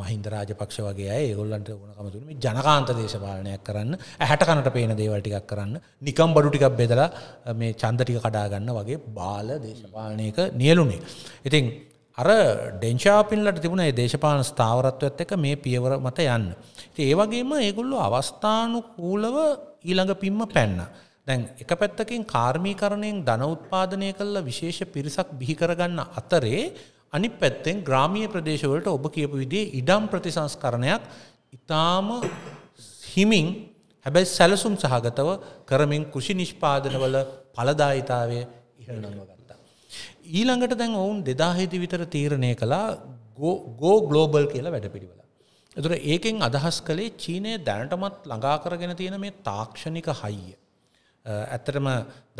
මහින්ද රාජපක්ෂ වගේ ඒගොල්ලන්ට ඕනකමතුම ජනකාන්ත දේශපාලනයක් කරන්න ඇහැට කනට පේන දේවල්ටිකක් කරන්න නිකම් බඩු ටිකක් බෙදලා මේ චන්දටික කඩාගන්න වගේ බාල දේශපාලනයක නියලුනේ. ඉතින් අර ඩෙන්ශාපිල්ලට තිබුණ ඒ දේශපාලන ස්ථාවරත්වත් එක මේ පියවර මත යන්න. ඒ වගේම ඒගොල්ලෝ අවස්ථානුකූලව ඊළඟ පින්ම පැන්න. දැන් එක පැත්තකින් කාර්මීකරණයෙන් ධන උත්පාදනය කළ විශේෂ පිරිසක් බිහිකරගන්න අතරේ අනි පැත්තෙන් ග්‍රාමිය ප්‍රදේශවලට ඔබ කියපු විදේ ඉඩම් ප්‍රතිසංස්කරණයක් ඉතාම හිමින් හැබැයි සැලසුම් සහගතව කරමින් කෘෂි නිෂ්පාදනවල පලදායිතාවය ඉහළනව ගත්තා. ඊළඟට දැන් ඔවුන් දෙදාහිදි විතර තීරණය කලා ගෝ ග්ලෝබල් කියලා වැඩ පිළිවෙලා. එතුර ඒකෙන් අදහස් කළේ චීනය දැනටමත් ළඟා කරගෙන තියෙන මේ තාක්ෂණික හයිය. ඇත්තටම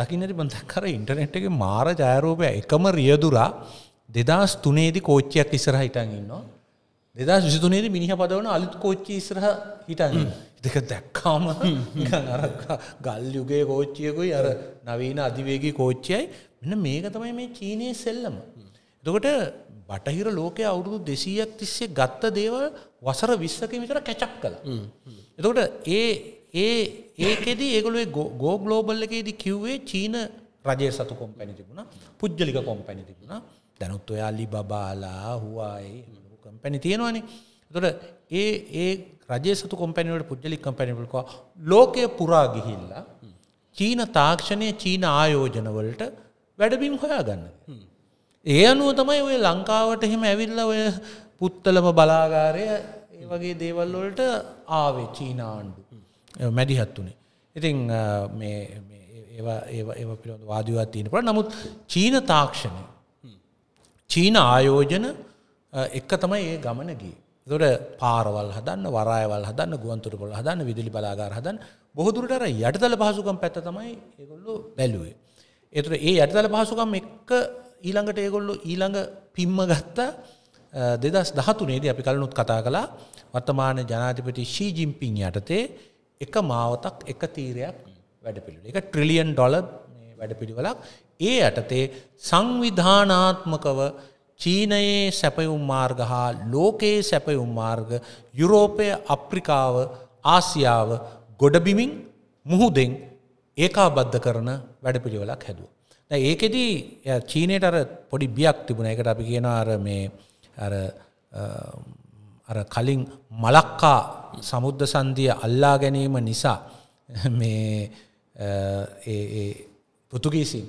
දකිනරි බඳක්කර ඉන්ටනෙට් එක මාර ජයරෝපය එකම රියදුරා දෙදස් තුනේදි කෝච්චයක් ඉස්සර හිටන් ඉන්නවා. දෙදා සිතුනේද මිනිහ පදවන අලුත් කෝච්චි ඉස්සරහ හිටන් දෙක දැක්කාම ගල් යුගේ කෝච්චියකුයි අර නවීන අධිවේගී කෝච්චයයි මෙන්න මේක තමයි මේ චීනය සෙල්ලම. එතකොට බටහිර ලෝකය අවුරුදු දෙසීයක් තිස්සේ ගත්ත දේවල් වසර විස්සක විතර කැචක් කළ එතකොට ඒ ඒ ඒකෙදී ඒගොලේ ගෝ ගලෝබල් එකේදී කිව්වේ චීන රජය සතු කොම්පැණි තිබුණ පුද්ජලික කොම්පැණි තිබුණ දැනුත් ඔයාලි බබාලා හවායි කම්පැණි තියෙනවානේ තොට ඒ ඒ රජය සතු කොම්පැනිවට පුද්ජලි කම්පැනිිපුල්ක ලෝකය පුරා ගිහිල්ලා චීන තාක්ෂණය චීන ආයෝජනවලට වැඩබින් හොයා ගන්න ඒ අනුව තමයි ඔය ලංකාවට එහෙම ඇවිල්ල ඔය පුත්තලම බලාගාරය ඒ වගේ දේවල්වලට ආවේ චීනාණ්ඩු මැඩිහත් වුණේ. ඉතින් ඒ පිළ වාදවත් තියෙන පට නමුත් චීන තාක්ෂණය චීන ආයෝජන එක තමයි ඒ ගමනගේ. දොට පාරවල් හදන්න වරයවල් හදන්න ගුවන්තුර පොල හදන්න විදිලි බලාගාර හදන්න බොහදුරට යටතල පහසුකම් පැත්ත තමයි ඒගොල්ලු බැලුවේ. එතුට ඒ යටතල පහසුකම් එක්ක ඊළඟට ඒගොල්ලො ඊළඟ පිම්ම ගත්තා දෙදස් දහතුනේද අපි කලනුත් කතා කලා වර්තමාන ජනාධිපති ශීජිම්පිං යටතේ එක මාවතක් එක තීරයක් වැඩපිළි එක ට්‍රිලියන් ඩොල වැඩපිළිවලක් ඒ යටතේ සංවිධානාත්මකව චීනයේ සැපයුම් මාර්ග හා ලෝකයේ සැපයුම් මාර්ග යුරෝපය අප්‍රිකාව ආසියාව ගොඩබිමින් මුහුදෙන් ඒකා බද්ධ කරන වැඩපිළිවෙලක් හැදුව. ඒකෙදී චීනයට අර පොඩි බියක් තිබුණ එකට අපි කියන අර මේ අර අර කලින් මලක්කා සමුද්ධ සන්ධිය අල්ලා ගැනීම නිසා මේ පෘතුගීසින්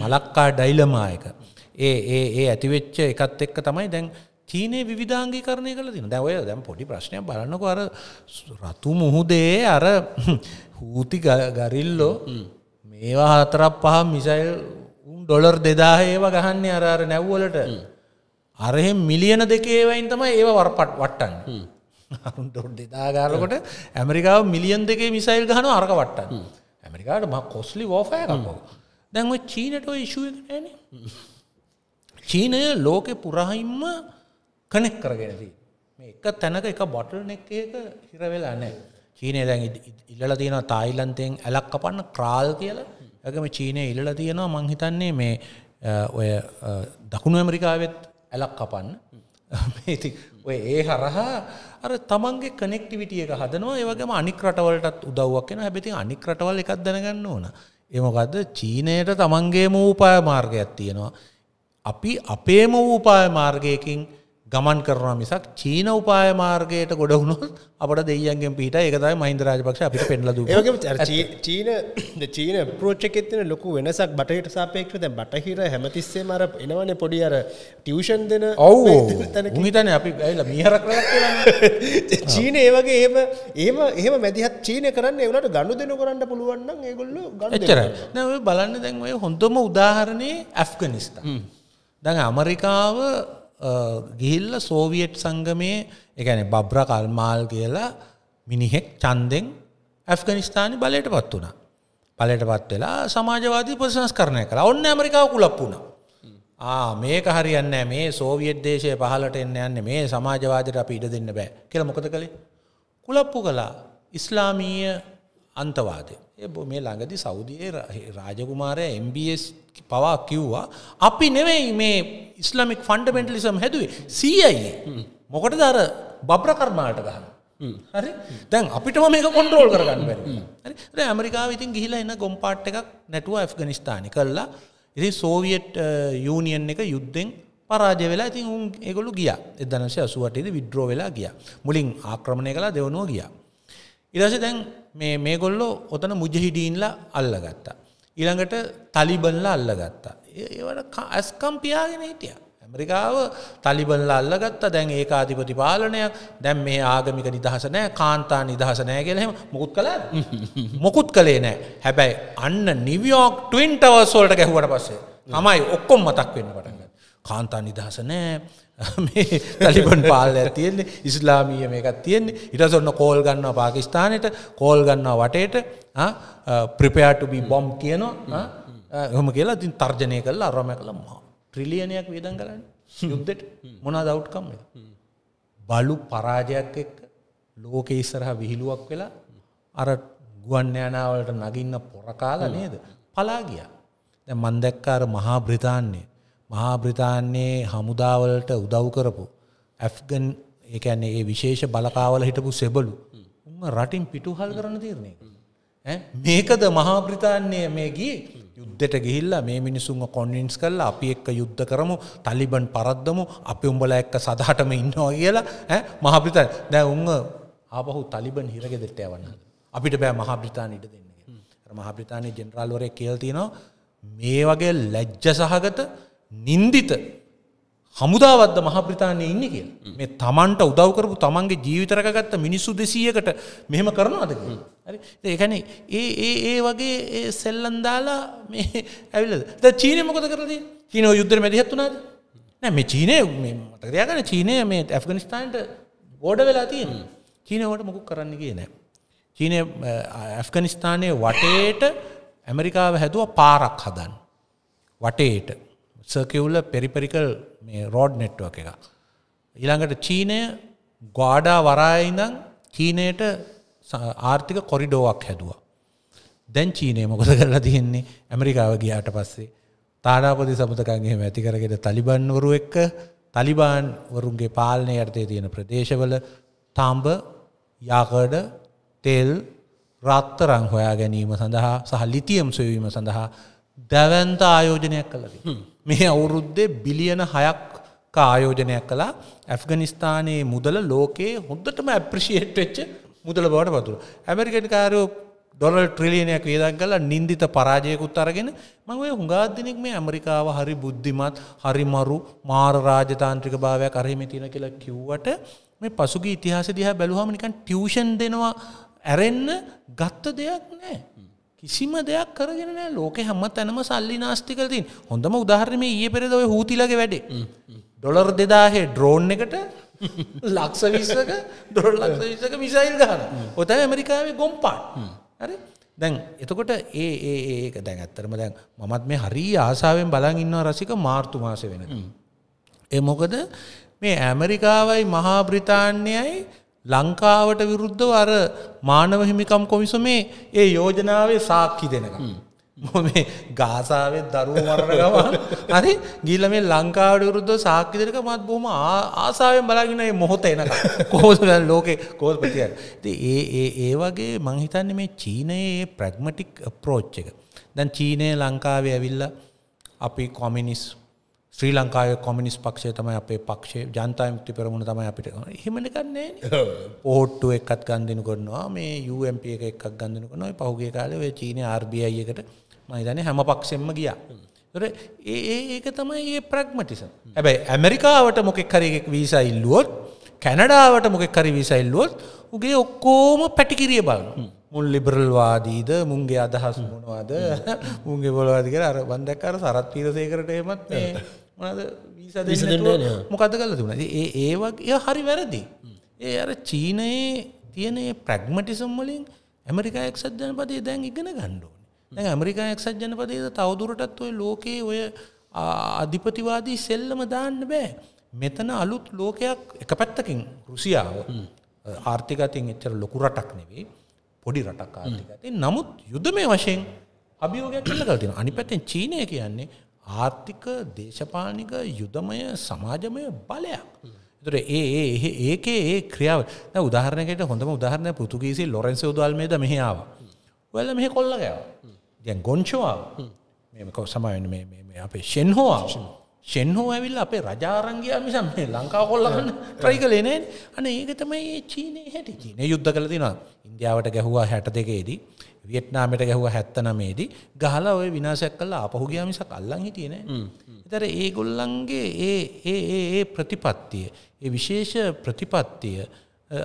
මලක්කා ඩයිලමායක ඒ ඒ ඒ ඇතිවෙච්ච එකත් එක්ක තමයි දැන් චීනය විධාංගි කරණය කළ තින දැවය දැම් පොඩි ප්‍රශ්නය බලන්නක අර රතු මුහුදේ අර හූති ගරිල්ලෝ මේවා හතරක් පහ මිසයිල් ඩොලර් දෙදාහ ඒව ගහන්නේ අරාර නැව්වලට අරහෙ මිලියන දෙකේවයින් තම ඒ වරපට් වට්ටන් ඩොඩ් දෙදාගාරකොට ඇමරිකාව මිලියන් දෙකේ මිසයිල් ගහන අරක වට්ටන් ඇමරිකාට ම කොස්ලි ෝෆයකෝ දැන්ව චීනට ඉශුවන චීනය ලෝකෙ පුරහිම්ම කනෙක් කරගෙනදී මේ එක තැනක එක බොටල් නෙක් එක හිරවෙලා නෑ චීනය දැන් ඉල්ල තියෙන තායිලන්තයෙන් ඇලක් කපන්න ක්‍රාල් කියලා ඇගම චීනය ඉල්ල තියෙනවා මංහිතන්නේ මේ ඔය දකුණු ඇමරිකාවෙත් ඇලක් කපන්න ඔය ඒ හරහා අර තමන්ගේ කනෙක්ටිවිටිය එක හදනවා ඒවගේම අනික්රටවලටත් උදව්වක් එෙන හැබැති අනික්රටවල් එකක් දැනගන්න ඕන එමකද චීනයට තමන්ගේම ූපාය මාර්ගයක් තියෙනවා අපි අපේම වූපාය මාර්ගයකින් ගමන් කරනවා මිසක් චීන උපාය මාර්ගයට ගොඩ වුණොත් අපට දෙයන්ගෙන් පිට එකතයි මහින්දරාජපක්ෂ අපිට පෙන්ලද චීන චීන ප්‍රෝච්චකෙත්තින ලොකු වෙනසක් බටහිට සාපේක්ෂ දැ බටහිර හැමතිස්සේ මර එනවන පොඩි අර ටියෂන් දෙන ඔවු හිතන අපි ඇල මියරක් චීන ඒවගේ ඒම ඒම ඒම මැදිහත් චීන කරන්න එවලට ගණු දෙන කරන්න පුළුවන්න ඒගොල්ලු ගචර බලන්න දැන්වය හොඳම උදාහරණය ඇෆ්ගනිස්තා දැන් අමරිකාව ගිහිල්ල සෝවියට් සංගමයේ එකන බබ්‍ර කල්මාල් කියලා මිනිහෙක් චන්දෙන් ඇෆ්ගනිස්ථානි බලයට පත් වුණ. පලට පත් වෙලා සමාජවාදී ප්‍රසංස් කරණය කළ ඔන්න ඇමරිකාව කුලප් වුණ. මේක හරියන්න මේ සෝවියට් දේශය පහලට එන්න යන්න මේ සමාජවාදයට අපි ඉඩ දෙන්න බෑ කියල මොකද කළේ. කුලප්පු කලා ඉස්ලාමීය අන්තවාදය. මේ ළඟදි සෞදියේ රාජකුමාරය MBS පවා කිව්වා අපි නෙවෙයි මේ ඉස්ලාමික් ෆන්ඩමෙන්ටලිසම් හැදුවේ සීයි මොකට දර බබ්‍ර කර්මාට ගහන්න හරි දැන් අපිටම මේක කොන්ට්‍රෝල් කරගන්න බැරි ඇමරිකාව ඉතින් ගිහිලා එන්න ගොම්පාට් එකක් නැටුව ඇෆ්ගනිස්ථානි කල්ලා ඉති සෝවියට් යූනියන් එක යුද්ධෙන් පරාජය වෙලා ඉතින් උන් ඒගොලු ගිය එදනශය අසුවටේද විද්‍රෝ වෙලා ගිය මුලින් ආක්‍රමණය කලා දෙවනුව ගියා ඉරස දැන් මේ මේගොල්ලෝ ඔතන මුජහිඩීන්ලා අල්ලගත්තා. ඊළඟට තලිබන්ලා අල්ලගත්තා. ඒවට ඇස්කම් පියාගෙන හිටිය. ඇමරිකාව තලිබන්ලා අල්ලගත්තා දැන් ඒ ආධිපති පාලනයක් දැන් මේ ආගමික නිදහස නෑ කාන්තා නිදහස නෑ කියලහෙම මුකුත් කළ මොකුත් කළේ නෑ හැබැයි අන්න නිවියෝක් ටවින්ටවර්ස් වලට ගැහුවට පස්සේ තමයි ඔක්කොම් මතක් වෙන්න පට කාන්තා නිදහස නෑ තලිබන් පාල තියෙන්නේ ඉස්ලාමීය මේකත් තියෙන්නේ ඉටසොන්න කෝල් ගන්නවා පාකිස්ානයට කෝල් ගන්නවා වටේට ප්‍රිපයාටුබී බොම් කියනවා හොම කියලා තින් තර්ජනය කල්ලා අරම කළම් ට්‍රිලියනයක් වියදන් කරන්න යුද්ධෙට මොනා දෞට්කම් බලු පරාජයක් එක්ක ලෝක ඉස්සරහ විහිළුවක් වෙලා අර ගුවන්්‍යයානාවලට නගින්න පොරකාල නේද පලාගිය මන්දැක්කාර මහා බ්‍රතාන්නේ මහා බ්‍රිතාන්‍යයේ හමුදාවලට උදව් කරපු ඇෆ්ගන් ඒකන්නේ ඒ විශේෂ බලකාවල හිටපු සෙබලු උම රටින් පිටුහල් කරන තිරණය මේකද මහා බ්‍රිතාන්‍යය මේගී යුද්ධට ගිහිල්ලා මේ මිනිසුන් කොන්වින්ස් කරලා අපි එක්ක යුද්ධ කරමු තලිබන් පරද්දමු අපි උඹලා එක්ක සදාටම ඉන්නවා කියලා ඈ මහා බ්‍රිතාන්‍ය දැන් උන් ආපහු තලිබන් හිරගෙදරට යවන්න අපිට බෑ මහා බ්‍රිතාන්‍ය ඉඩ දෙන්න කියලා. අර මහා බ්‍රිතාන්‍ය ජෙනරාල්වරයෙක් කියලා තිනවා මේ වගේ ලැජ්ජ සහගත නින්දිත හමුදාවද්ද මහප්‍රතාානය ඉන්න කිය මේ තමන්ට උදවකරපු තමන්ගේ ජීවිතරක ගත්ත මිනිස්සු දෙසියකට මෙහෙම කරනවාද ඒකන ඒ ඒ ඒ වගේ සෙල්ලන්දාලා මේ ඇවිල ද චීනය මොකද කරද චීනෝ යුද්ධර මැදිහත් වුණාද නෑ මේ චීනය මතකරයාගන චීනය මේ ඇෆගනිස්ටයින්ට බෝඩ වෙලා තියෙන් චීනවට මොකු කරන්න කිය නෑ චීනය ඇෆ්ගනිස්ථානය වටේට ඇමරිකාව හැදුව පාරක් හදන් වටේට සර්කවුල්ල පෙරිපෙරිකල් මේ රෝඩ් නෙට්ුවක් එක. ඉළඟට චීනය ගවාඩා වරායිඳං චීනයට ආර්ථික කොරිඩෝවක් හැදවා. දැන් චීනය මොකද කරලා තියෙන්නේ ඇමරිකාව ගියාට පස්සේ තානාපති සමුතකන්ගේ ඇතිකරගෙන තලිබන්වරු එක්ක තලිබාන් වරුන්ගේ පාලනය යටතේ තියෙන ප්‍රදේශවල තාම්බ යාකඩ තෙල් රත්තරං හොයා ගැනීම සඳහා සහ ලිතියම් සොයවීම සඳහා දැවන්ත ආයෝජනයක් කළදී. මේ අවුරුද්දේ බිලියන හයක් ආයෝජනයක් කලා ඇෆ්ගනිස්ථානයේ මුදල ලෝකයේ හොද්දටම ඇප්‍රිෂියට් වෙච්ච මුදල බවට පතුර. ඇමරිකන් කාරයෝ ඩොල ට්‍රිලියනයක් වියදක් කලා නින්දිත පරාජයකුත් අරගෙන මං ඔය හුඟාදදිනෙක් මේ ඇමරිකාව හරි බුද්ධිමත් හරිමරු මාර රාජතාන්ත්‍රික භාවයක් අරහිම තියෙන කියලා කිව්වට මේ පසුගේ ඉතිහාස දිහා බැලුහම නිකන් ටියෂන් දෙනවා ඇරෙන්න ගත්ත දෙයක් නෑ. කිසිම දෙයක් කරගෙන නෑ ලෝක හැම තැනම සල්ලි නාස්තිකල තින් හොඳම උදාහරණ මේ ඊයේ පෙරේද ඔය හූතිලගේ වැඩේ ඩොලර් 2000 ඩ්‍රෝන් එකට ලක්ෂ 20ක ඩොලර් ලක්ෂ 20ක මිසයිල් ගහනවා ඔය තමයි ඇමරිකාවේ ගොම්පාන් හරි දැන් එතකොට ඒ ඒ ඒක දැන් ඇත්තරම දැන් මමත් මේ හරි ආසාාවෙන් බලන් ඉන්නවා රසික මාර්තු මාස වෙන ඒ මොකද මේ ඇමරිකාවයි මහා බ්‍රිතාන්‍යයයි ලංකාවට විරුද්ධව අර මානව හිමිකම් කොමිසමේ ඒ යෝජනාවේ සාක්කි දෙනකම්. මොම ගාසාාවත් දරුව මරණ ගවන් හරි ගිල්ල මේ ලංකාවට විරුද්ධ සාක්කිදරක මත් බොහම ආසාාවෙන් බලාගෙනයි මොහොත එන කෝසල ලෝකෙ කෝල්පතිය ඒ ඒ ඒ වගේ මංහිතන්න මේ චීනයේ ප්‍රග්මටික් ප්‍රෝච්චක දැන් චීනය ලංකාවේ ඇවිල්ල අපි කොමිනිස් ශ්‍රී ලංකාව කොමිනිස් පක්ෂය තමයි අපේ පක්ෂේ ජනතා මුක්ති පෙරමුණ තමයි අපිට හෙමනිකන්නේ ඕට්ටුව එකත් ගන්දින කරනවා මේ UMP එක එකක් ගන්දින කරනවා පහුගේ කාලේ ඔය චීන RBI එකට මම හිතන්නේ හැම පක්ෂෙම ගියා. ඒතර ඒ ඒක තමයි ඒ ප්‍රැග්මැටිසම්. හැබැයි ඇමරිකාවට මොකෙක් හරි එකක් වීසා ඉල්ලුවොත් කැනඩාවට මොකෙක් හරි වීසා ඉල්ලුවොත් උගේ ඔක්කොම පැටිකිරිය බලනවා. මුන් ලිබරල්වාදීද මුන්ගේ අදහස් මොනවාද මුන්ගේ බොලවාදි කියලා අර බන්දක්කාර සරත් පීරසේකරට එමත් මේ මද වීස දෙන්න මොකද කල තුන ඒ ඒවගේ හරි වැරදි. ඒ අර චීනයේ තියන ප්‍රග්මටිසම් වලින් ඇමරිකා එක්සත් ජනපදය දැන් ඉගෙන ගණ්ඩෝන දැ ඇමරිකා එක්සත් ජනපදය තවදුරටත් ඔය ලෝකයේ ඔය අධිපතිවාදී සෙල්ලම දාන්න බෑ මෙතන අලුත් ලෝකයක් එක පැත්තකින් රුසියාව ආර්ථිකතින් එච්චර ලොකු රටක් නෙවේ පොඩි රටක් ආර්ථිකතින් නමුත් යුද මේ වශයෙන් අභියෝගයක් කල කලතින අනි පැත්තෙන් චීනය කියන්නේ ආර්ථික දේශපාලික යුදමය සමාජමය බලයක්. තුර ඒ ඒකේ ඒ ක්‍රියාව උදාහරනකට හොඳම උදාහරණ පෘතුගීසි ලොරෙන්ස උදල්මේද මෙහාව. වෙල මෙහ කොල්ලගෑව. දැන් ගොංචවාව මේකව සමයන අපේ ෂෙන්හෝවා. ෂෙන්හෝ ඇවිල් අපේ රජාරංගයා මිසම් මේ ලංකාව කොල්ලගන්න ට්‍රයි කලේනේ අන ඒකතමයි චීනය හැටි චීනය යුද්ධ කල තින ඉන්දියාවට ගැහවා හැට දෙකේදී වියට්නාමට ගැහුව හැත්තනමේදී ගහලා ඔය විනාශයක් කල්ලා අපහුගයාමිසක් අල්ලං හිටියන එතර ඒගොල්ලන්ගේ ඒ ඒ ඒ ප්‍රතිපත්තිය ඒ විශේෂ ප්‍රතිපත්තිය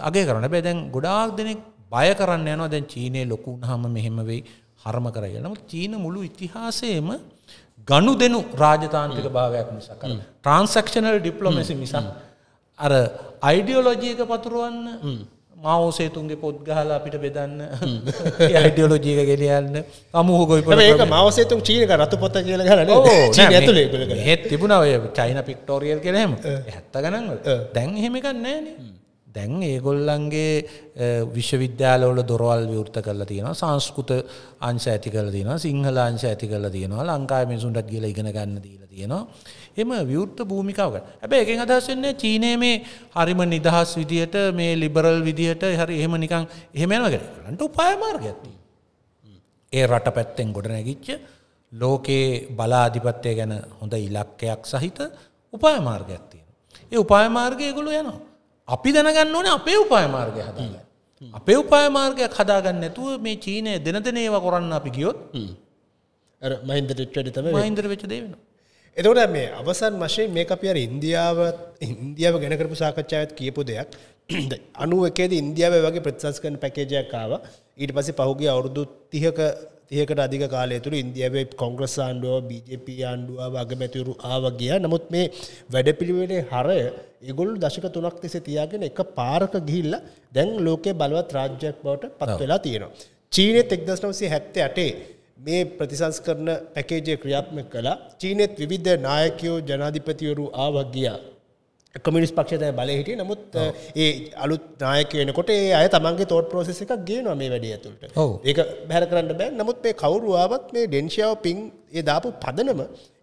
අගේ කරන බැදැන් ගොඩාක් දෙනෙක් බය කරන්න යනවා දැන් චීනය ලොකුන් හම මෙහෙම වෙයි හරම කරය නමුත් චීන මුළු ඉතිහාසයම ගණු දෙනු රාජතාන්ත්‍රික භාවයක් නිසා කර ට්‍රන්සක්ෂනල් ඩිප්ලොමසි මිසන් අර අයිඩියෝලෝජියක පතුරුවන්න මවසේතුන්ගේ පොත් ගහලා අපිට බෙදන්න යිඩියෝලෝජීක ගෙලියන්න අමුහ ගොයි ඒක මවසේතු චීනක රතු පොත කියල ගන්න ඇතුලේ හෙත් තිබුණ ඔය චයින පික්ටෝරියල් කෙනීම හැත්ත ගනන්ව දැන් හෙමිකන්නේන දැන් ඒගොල්ලන්ගේ විශ්වවිද්‍යාලවල දොරවල් විවෘත කරලා තියෙනවා සංස්කෘත අංශ ඇති කරලා තියෙනවා සිංහල අංශ ඇති කරලා තියෙනවා ලංකාවේ මිනිසුන්ටත් ගිහලා ඉගෙන ගන්න දීලා තියෙනවා එම විවෘත භූමිකාවකට හැබැයි එකෙන් අදහස් වෙන්නේ චීනයේ මේ හරිම නිදහස් විදියට මේ ලිබරල් විදියට හරි එහෙම නිකන් එහෙම යනවා කියලා උපාය මාර්ගයක් ඒ රට පැත්තෙන් ගොඩනැගිච්ච ලෝකයේ බලාධිපත්‍ය ගැන හොඳ ඉලක්කයක් සහිත උපාය මාර්ගයක් තියෙනවා ඒ උපාය මාර්ගය ඒගොල්ලෝ යනවා අපි දැනගන්න ඕනේ අපේ උපාය මාර්ගය හදාගන්න. අපේ උපාය මාර්ගයක් හදාගන්න නැතුව මේ චීනය දෙන දෙනේව කරන්න අපි ගියොත් මහින්දර ටම මහින්දර වෙච්ච දේවෙන. එතකොට මේ අවසන් වශයෙන් මේ අපි අර ඉන්දියාවත් ඉන්දියාව ගැන කරපු සාකච්ඡාවත් කියපු දෙයක් අනුව එකේද ඉන්දියාව වගේ ප්‍රතිසංස්කරණ පැකේජයක් ආවා ඊට පස්සේ පහුගිය අවුරුදු 30ක තියකට අධික කාලය තුළ ඉන්දියාවේ කොංග්‍රස් ආණ්ඩුව බජප ආණ්ඩුව වගමැතිවරු ආව ගිය නමුත් මේ වැඩපිළිවෙලේ හරය ඉගොල් දශක තුනක් තිෙස තියාගෙන එක පාරක ගිහිල්ල දැන් ලෝකේ බලවත් රාජ්‍යයක් බවට පත් වෙලා තියෙනවා. චීනය තෙක්දස්නවසේ හැත්ත ඇටේ මේ ප්‍රතිසංස් කරන පැකේජය ක්‍රියාත්ම කලා චීනෙත් විවිධ නායකයෝ ජනාධිපතිවරු ආවගියා කමිනිස් පක්ෂතය බල හිටිය නමුත් ඒ අලුත් නායක වෙනකොට ඒ අය තමන්ගේ තෝට් පෝසෙස එකක් ගේනවා මේ වැඩිය ඇතුළට ඒ බැර කරන්න බෑ නමුත් මේ කවුරුවාවත් මේ ඩෙන්ශාව පිං ඒ දාපු පදනම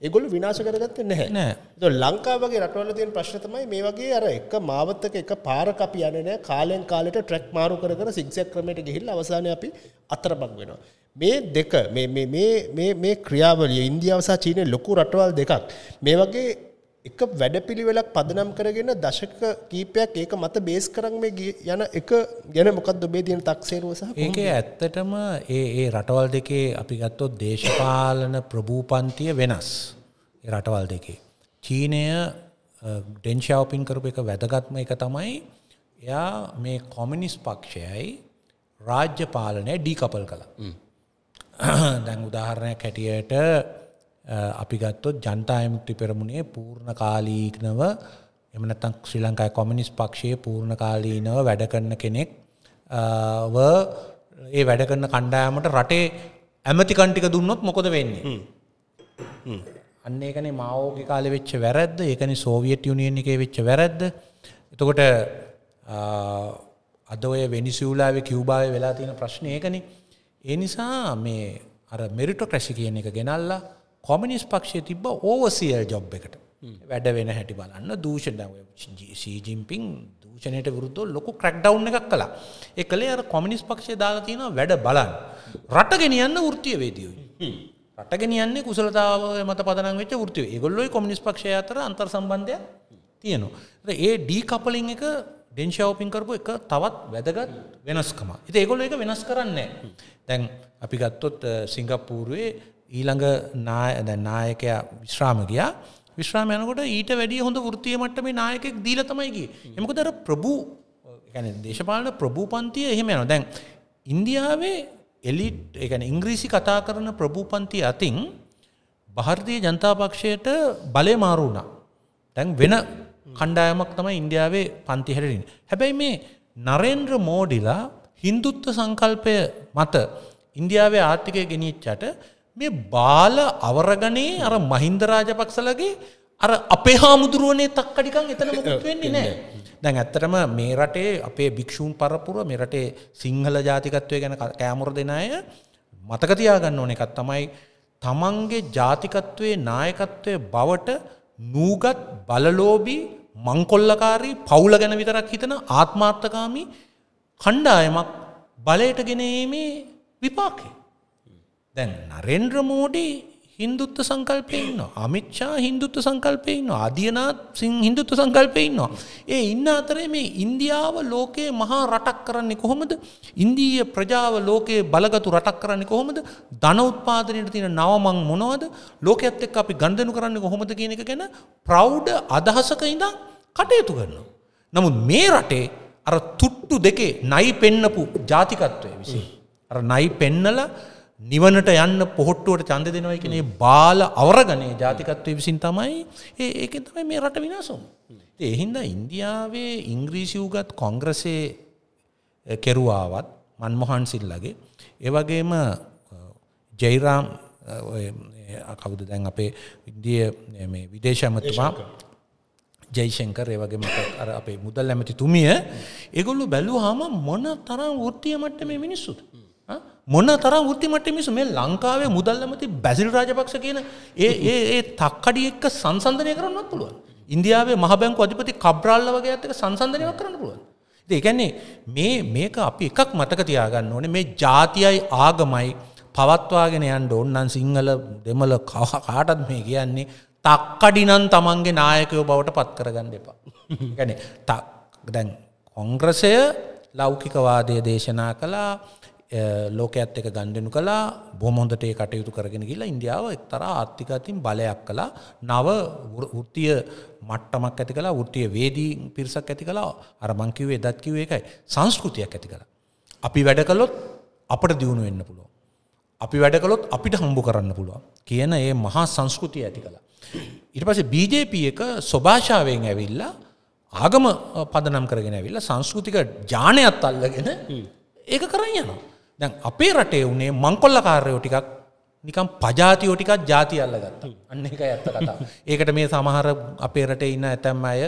එගොලු විනාශ කරගත්ත නැහැ නෑ ලංකාවගේ රටවල තියෙන ප්‍රශ්න තමයි මේ වගේ අර එක මාවත්තක එක පාරක අපි යන්නේ කාලෙන් කාලෙට ට්‍රැක් මාරු කර කර සික්සක් ක්‍රමයට ගිහිල්ලා අවසානයේ අපි අතරබක් වෙනවා මේ දෙක මේ මේ මේ මේ ක්‍රියාවලිය ඉන්දියාව සහ චීනයේ ලොකු රටවල් දෙකක් මේ වගේ එක වැඩපිළිවෙලක් පදනම් කරගෙන දශක කීපයක් ඒක මත බේස් කරන් මේ යන එක ගැන මොකක්ද ඔබේ තියෙන තක්සේරුව සහ ඒක ඇත්තටම ඒ ඒ රටවල් දෙකේ අපි ගත්තොත් දේශපාලන ප්‍රභූපන්තිය වෙනස් රටවල් දෙකේ චීනය ඩෙන්ශාවපින් කරපු එක වැදගත්ම එක තමයි එයා මේ කොමිනිස් පක්ෂයයි රාජ්‍ය පාලනය ඩීකපල් කළ දැන් උදාහරණයක් හැටියට අපි ගත්තොත් ජනතා විමුක්ති පෙරමුණේ පූර්ණ කාලීනව එහෙම නැත්නම් ශ්‍රී ලංකාවේ කොමියුනිස්ට් පක්ෂයේ පූර්ණ කාලීනව වැඩ කරන කෙනෙක් ව ඒ වැඩ කරන කණ්ඩායමට රටේ ඇමතිකන් ටික දුන්නොත් මොකද වෙන්නේ? අන්න ඒකනේ මාඕගේ කාලේ වෙච්ච වැරද්ද, ඒකනේ සෝවියට් යුනියන් එකේ වෙච්ච වැරද්ද. එතකොට අද ඔය වෙනිසුවලාවේ කියුබාවේ වෙලා තියෙන ප්‍රශ්නේ ඒකනේ. ඒ නිසා මේ අර මෙරිටොක්‍රැසි කියන එක ගෙනල්ලා කොමිනිස් පක්ෂය තිබ්බ ඕවසිල් ජොබ් එකට වැඩ වෙන හැටි බලන්න දූෂණ සීජිම්පින් දූෂණයට විරුද්ධ ලොකු ක්‍රක්්ඩව් එකක් කලා එකලේ අර කොමිනිස් පක්ෂය දාලතින වැඩ බලන්න රට ගෙනියන්න ෘතිය වේදියයි රට ගෙනියන්නේ කුසලතාව මත පදන වෙච ෘතිය ගොල්ලොයි කොමිනිස් පක්ෂය අතර අන්තර් සම්බන්ධය තියනවා ඒ ඩී කපලින් එක ඩෙන්ශාවපින් කරපු එක තවත් වැදගත් වෙනස්කම. ඉති ඒගොල්ල එක වෙනස් කරන්නේ. දැන් අපි ගත්තොත් සිංගප්පූරුවේ ඊළඟ නාය නායකයා විශ්‍රාම ගියා විශ්‍රාම යනකොට ඊට වැඩිය හොඳ වෘත්තිය මට්ටමේ නායකෙක් දීලා තමයි ගියේ. එමකද අර ප්‍රභූ يعني දේශපාලන ප්‍රභූ පන්තිය එහෙම යනවා. දැන් ඉන්දියාවේ එලිට් ඒ කියන්නේ ඉංග්‍රීසි කතා කරන ප්‍රභූ පන්තිය අතින් ಭಾರತೀಯ ජනතා පක්ෂයට බලය මාරු වුණා. දැන් වෙන කණ්ඩායමක් තමයි ඉන්දියාවේ පන්ති හැරෙන්නේ. හැබැයි මේ නරේන්ද්‍ර මෝඩිලා හින්දුත්ව සංකල්පය මත ඉන්දියාවේ ආර්ථිකය ගෙනිච්චට මේ බාල අවරගනේ අර මහින්දරාජපක්සලගේ අර අපේ හාමුදුරුවනේ තක්කඩිකන් එතන මොකුත් වෙන්නේ නෑ. දැන් ඇත්තටම මේ රටේ අපේ භික්ෂූන් පරපුර මේ රටේ සිංහල ජාතිකත්වය ගැන කෑමොර දෙන අය මතක තියාගන්න ඕන එකක් තමයි තමන්ගේ ජාතිකත්වයේ නායකත්වයේ බවට නූගත් බලලෝබී මංකොල්ලකාරී පවුල ගැන විතරක් හිතන ආත්මාර්ථකාමී කණ්ඩායමක් බලයට ගෙනීමේ විපාකේ දැන් නරෙන්ද්‍ර මෝඩි හින්දුත්ව සංකල්පය ඉන්නවා. අමිච්චා හින්දුත්ව සංකල්පය ඉන්නවා. අදියනාත් සිං හින්දුත්ව සංකල්පය ඉන්නවා. ඒ ඉන්න අතරේ මේ ඉන්දියාව ලෝකයේ මහා රටක් කරන්නේ කොහොමද? ඉන්දීය ප්‍රජාව ලෝකයේ බලගතු රටක් කරන්නේ කොහොමද? ධන උත්පාදනයේ තියෙන නවමං මොනවද? ලෝකයේත් එක්ක අපි ගනුදෙනු කරන්නේ කොහොමද කියන එක ගැන ප්‍රවුඩ් අදහසක ඉඳන් කටයුතු කරනවා. නමුත් මේ රටේ අර තුට්ටු දෙකේ නයි පෙන්නපු ජාතිකත්වය විසින් අර නයි පෙන්නලා නිවනට යන්න පොහොට්ටුවට චන්ද දෙනවා එකනේ බාල අවරගනේ ජාතිකත්වය විසින් තමයි ඒක තමයි මේ රට විනාසුම්. එහින්ද ඉන්දියාවේ ඉංග්‍රීසි වූගත් කොංග්‍රසේ කෙරුවාවත් මන්මොහන් සිල්ලගේ ඒවගේම ජයිරාම් කවුද දැන් අපේ විදිය විදේශමතුමා ජයිශංකර ඒවගේම අර අපේ මුදල් ඇමති තුමිය ඒගොල්ලු බැලූ හම මොන තරම් ෘත්තිය මට්ට මේ මිනිස්සුත්. මොන තරම් ෘත්තිමට්ටේ මිනිස්සු මේ ලංකාවේ මුදල් ඇමති බැසිල් රාජපක්ෂ කියන ඒ ඒ ඒ තක්කඩි එක්ක සංසන්දනය කරන්නත් පුළුවන්. ඉන්දියාවේ මහ බැංකු අධිපති කබ්‍රාල්ල වගේ ඇත්තක සංසන්දනයක් කරන්න පුළුවන්. ඉතින් ඒ කියන්නේ මේ මේක අපි එකක් මතක තියාගන්න ඕනේ මේ ಜಾතියයි ආගමයි පවත්වාගෙන යන්න ඕන්නම් සිංහල දෙමළ කාටත් මේ කියන්නේ තක්කඩිනන් තමන්ගේ නායකයෝ බවට පත් කරගන්න එපා. ගැන තක් දැන් කොංග්‍රසය ලෞකිකවාදය දේශනා කලා ලෝකඇත් එක ගණ්ඩනු කලා බොමොන්දට ඒ කටයුතු කරගෙන කියලා ඉන්දියාව එක්තර ආර්ථිකතින් බලයක් කලා නව වෘත්තිය මට්ටමක් ඇති කලා වෘත්තිය වේදී පිරිසක් ඇති කලා අරමංකිව එදත්කිව එකයි සංස්කෘතියක් ඇති කලා. අපි වැඩකලොත් අපට දියුණු වෙන්න පුළුව. අපි වැඩකලොත් අපිට හම්බු කරන්න පුළුවන් කියන ඒ මහා සංස්කෘතිය ඇති කලා. ඉට පස BJP එක ස්වභාෂාවෙන් ඇවිල්ලා ආගම පදනම් කරගෙන ඇවිල්ලා සංස්කෘතික ජානයත් අල්ලගෙන ඒක කරන්න යනවා. දැන් අපේ රටේ වුණේ මංකොල්ල කාරයෝ ටිකක් නිකම් පජාතියෝ ටිකක් ජාති අල්ල ගත්ත අන්න එක ඇත්ත කතා ඒකට මේ සමහර අපේ රටේ ඉන්න ඇතැම් අය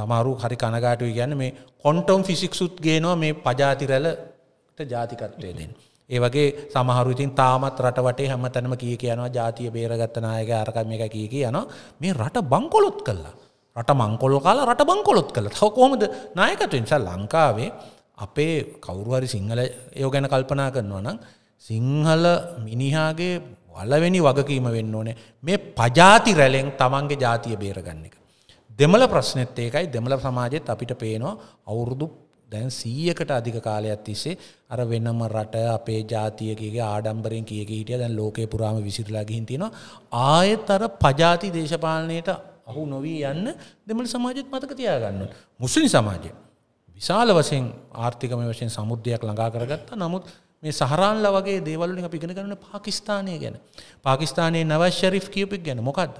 සමාරු හරි කනගාටුව ගැන මේ කොන්ටොම් ෆිසික්සුත් ගේනවා මේ පජාතිරැලට ජාතිකත්වය දෙන්න ඒ වගේ සමහරුතින් තාමත් රටවටේ හැම තැනම කිය කියනවා ජාතිය බේරගත්තනායක අරකම එක කිය කියනවා මේ රට බංකොලොත් කල්ලා රට මංකොල්ල කාලා රට බංකොලොත් කළ හොකොමද නායකතුවෙන්ස ලංකාවේ අපේ කවුරුහරි සිංහල යෝ ගැන කල්පනා කරනවා නම් සිංහල මිනිහාගේ වලවෙනි වගකීම වෙන්න ඕනේ මේ පජාති රැලෙන් තමන්ගේ ජාතිය බේරගන්න එක. දෙමල ප්‍රශ්නෙත් ඒකයි දෙමල සමාජෙත් අපිට පේනවා අවුරුදු දැන් සීයකට අධික කාලයක් තිස්සේ අර වෙනම රට අපේ ජාතියකගේ ආඩම්බරෙන් කියක හිටිය දැන් ලෝකේ පුරාම විසිරලා ගිහින් තියෙනවා ආයෙත් අර පජාති දේශපාලනයට අහු නොවී යන්න දෙමළ සමාජෙත් මතක තියාගන්න. මුස්ලිම් සමාජය විශාල වශයෙන් ආර්ථිකම වශයෙන් සමුද්‍යයක් ළඟා කරගත්තා නමුත් මේ සහරාන්ල වගේ දේවල්ලින් අපි ඉගෙන ගන්න පාකිස්තානය ගැන පාකිස්ානයේ නවස් ශරිෆ් කියපික් ගැන මොකක්ද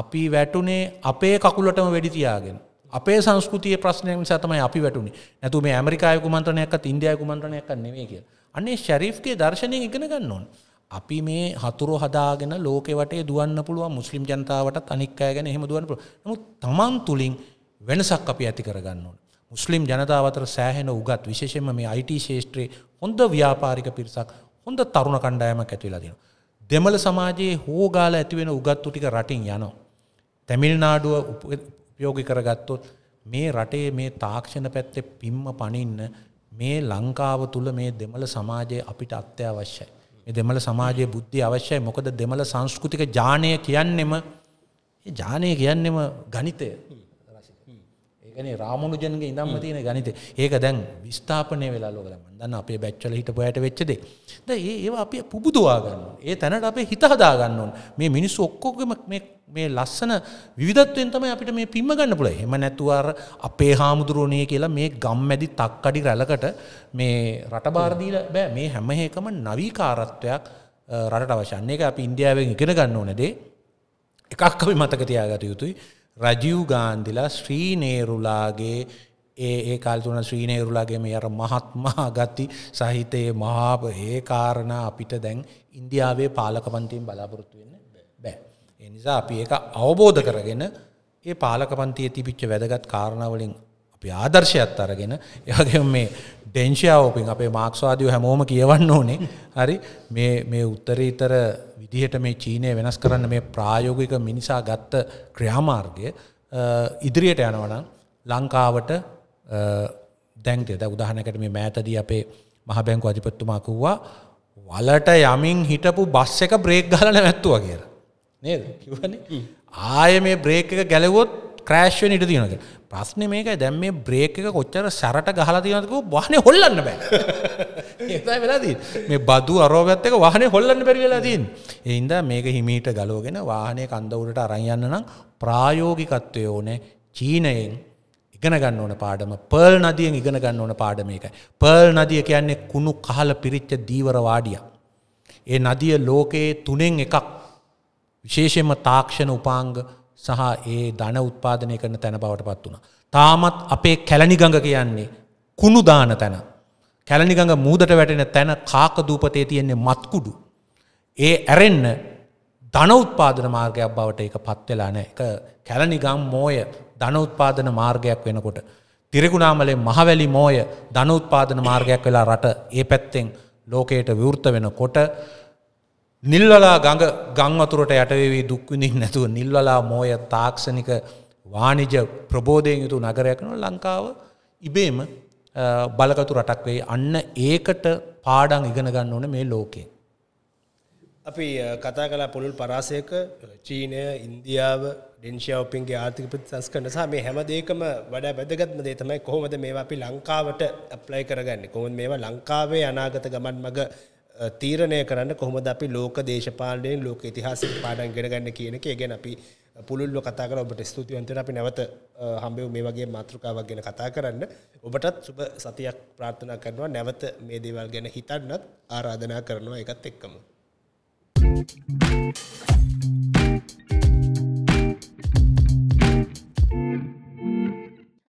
අපි වැටුනේ අපේ කකුලටම වැඩිතියාගෙන අපේ සංස්කෘතිය ප්‍රශ්නය සතමයි අපි වැටුනේ නැතු මේ ඇමරිකාය කුමන්ත්‍රණයක්ත් ඉන්දයා කුමන්ත්‍රණයක් නෙවේ කිය අන්නේ ශරිෆ්ගේ දර්ශනය ඉගෙන ගන්න ඕන් අපි මේ හතුර හදාගෙන ලෝකෙවටේ දුවන්න පුළුව මුස්ලිම් ජනතාවට අනික්කය ගැන එහෙම දුවන්න පුළුව නමුත් තමන් තුළින් වෙනසක් අපි ඇති කරගන්න ඕන මුස්ලිම් ජනතාව අතර සෑහෙන උගත් විශේෂම මේ IT ශේෂත්‍රයේ හොඳ ව්‍යාපාරික පිරිසක් හොඳ තරුණ කණ්ඩායමක් ඇතිවෙලා තියෙනවා. දෙමළ සමාජයේ හෝගාල ඇතිවෙන උගත්තු ටික රටින් යනවා. තැමිල්නාඩුව උපයෝගි කරගත්තොත් මේ රටේ මේ තාක්ෂණ පැත්තේ පිම්ම පනින්න මේ ලංකාව තුළ මේ දෙමළ සමාජයේ අපිට අත්‍යවශ්‍යයි. මේ දෙමළ සමාජයේ බුද්ධිය අවශ්‍යයි. මොකද දෙමළ සංස්කෘතික ඥානය කියන්නෙම ඒ ඥානය කියන්නෙම ගණිතය. ගැන රාමුණුජන්ගේ ඉඳම්ම තියෙන ගනිත ඒක දැන් විස්ථාපනය වෙලා ලෝකල මන්දන්න අපේ බැච්චල හිට පොයට වෙච්චද ද ඒ ඒවා අපේ පුබුදවා ගන්න ඒ තැනට අපේ හිතහදා ගන්නවන් මේ මිනිස්සු ඔක්කෝගම මේ ලස්සන විදත්වෙන් තමයි අපිට මේ පිම්ම ගන්න පුළ හෙම නැතුවර අපේ හාමුදුරුවනය කියලා මේ ගම් ඇදි තක්කඩි රැලකට මේ රටබාරදීල බෑ මේ හැම ඒකම නවීකාරත්වයක් රට අවශන්නේ එක අප ඉන්දියාවෙන් ඉගෙන ගන්න ඕනදේ එකක් අපි මතක තියාගත යුතුයි රජීව් ගාන්දිලා ශ්‍රීනේරුලාගේ ඒ කල්තුන ශ්‍රීනේරුලාගේ මේ අර මහත්මා ගති සහිතයේ මහාප ඒ කාරණ අපිට දැන් ඉන්දියාවේ පාලකපන්තියෙන් බලාපොරොත්තු වෙන්න බෑ. එනිසා අපි ඒක අවබෝධ කරගෙන ඒ පාලකපන්තිය තිබිච්ච වැදගත් කාරණාවලින් අපි ආදර්ශයත් අරගෙන ඒවගේ මේ ඩෙන්ශයාවෝපෙන් අපේ මාක්ස්වාදිය හැමෝම කියවන්න ඕනේ හරි මේ මේ උත්තරීතර විදිහට මේ චීනය වෙනස් කරන්න මේ ප්‍රායෝගික මිනිසා ගත්ත ක්‍රියාමාර්ගය ඉදිරියට යනවනම් ලංකාවට දැන්තේ ද උදාහනකට මේ මෑතදී අපේ මහබැංකු අධිපත්තුමාකුව්වා වලට යමින් හිටපු බස් එක බ්‍රේක් ගලන නැත්තුව කියර නේද කිවන ආය මේ බ්‍රේක් එක ගැලවොත් ක්‍රෑශ්වෙන් ඉට තියනක ප්‍රශ්න මේක දැම් මේ බ්‍රේක එක කොච්චර සරට ගහලා තියනකු වාහන හොල්ලන්න බෑ ඒ වෙලාදී මේ බදු අරෝගත්තක වාහන හොල්ලන්න පැරිවෙලාදීන් එයින්ද මේක හිමීට ගලෝගෙන වාහනය කන්දවුලට අරයන්න නම් ප්‍රායෝගිකත්වය ඕනේ චීනයෙන් ඉගෙන ගන්න ඕන පාඩම පර්ල් නදියෙන් ඉගෙන ගන්න ඕන පාඩම එකයි. පර්ල් නදිය කියන්නේ කුණු කහල පිරිච්ච දීවර වාඩියක්. ඒ නදිය ලෝකයේ තුනෙන් එකක් විශේෂයෙන්ම තාක්ෂණ උපාංග සහ ඒ ධන උත්පාදනය කරන තැන බවට පත් වුණ. තාමත් අපේ කැලනිගඟ කියන්නේ කුණු දාන තැන. කැලනිගඟ මූදට වැටෙන තැන කාකදූපතේ තියෙන්නේ මත්කුඩු. ඒ ඇරෙන්න ධනඋත්පාදන මාර්ගයක් බවට එක පත්වෙලා නෑ එක කැලනිගම් මෝය ධනඋත්පාදන මාර්ගයක් වෙනකොට. තිරගුණාමලේ මහවැලි මෝය ධනඋත්පාදන මාර්ගයක් වෙලා රට ඒ පැත්තෙන් ලෝකයට විවෘත වෙන කොට නිල්වලා ගඟ ගංවතුරට යටවෙවී දුක්විඳින් නැතුව නිල්වලා මෝය තාක්ෂණික වාණිජ ප්‍රබෝධයෙන් යුතු නගරයක්න ලංකාව ඉබේම බලකතු රටක් වෙයි අන්න ඒකට පාඩන් ඉගෙන ගන්න ඕන මේ ලෝකේ. අපි කතා කලා පොළුල් පරාසයක චීනය ඉන්දියාව ඩෙන්ශාවපින්ගේ ආර්ථික ප්‍රති සංස්කරන සහ මේ හැම දෙකම වඩා වැදගත්ම දේ තමයි කොහොමද මේ අපි ලංකාවට ඇප්ලයි කරගන්න කොහොම මේවා ලංකාවේ අනාගත ගමන් මග තීරණය කරන්න කොහොමද අපි ලෝක දේශපාලනයෙන් ලෝක ඉතිහාසය පාඩම් ගෙන ගන්න කියන එක ගැන අපි පුළුල්ව කතා කරලා ඔබට ස්තුතිවන්තව අපි නැවත හම්බෙමු මේ වගේ මාතෘකාවක් ගැන කතා කරන්න ඔබටත් සුබ සතියක් ප්‍රාර්ථනා කරනවා නැවත මේ දේවල් ගැන හිතන්නත් ආරාධනා කරනවා ඒකත් එක්කම Thank you.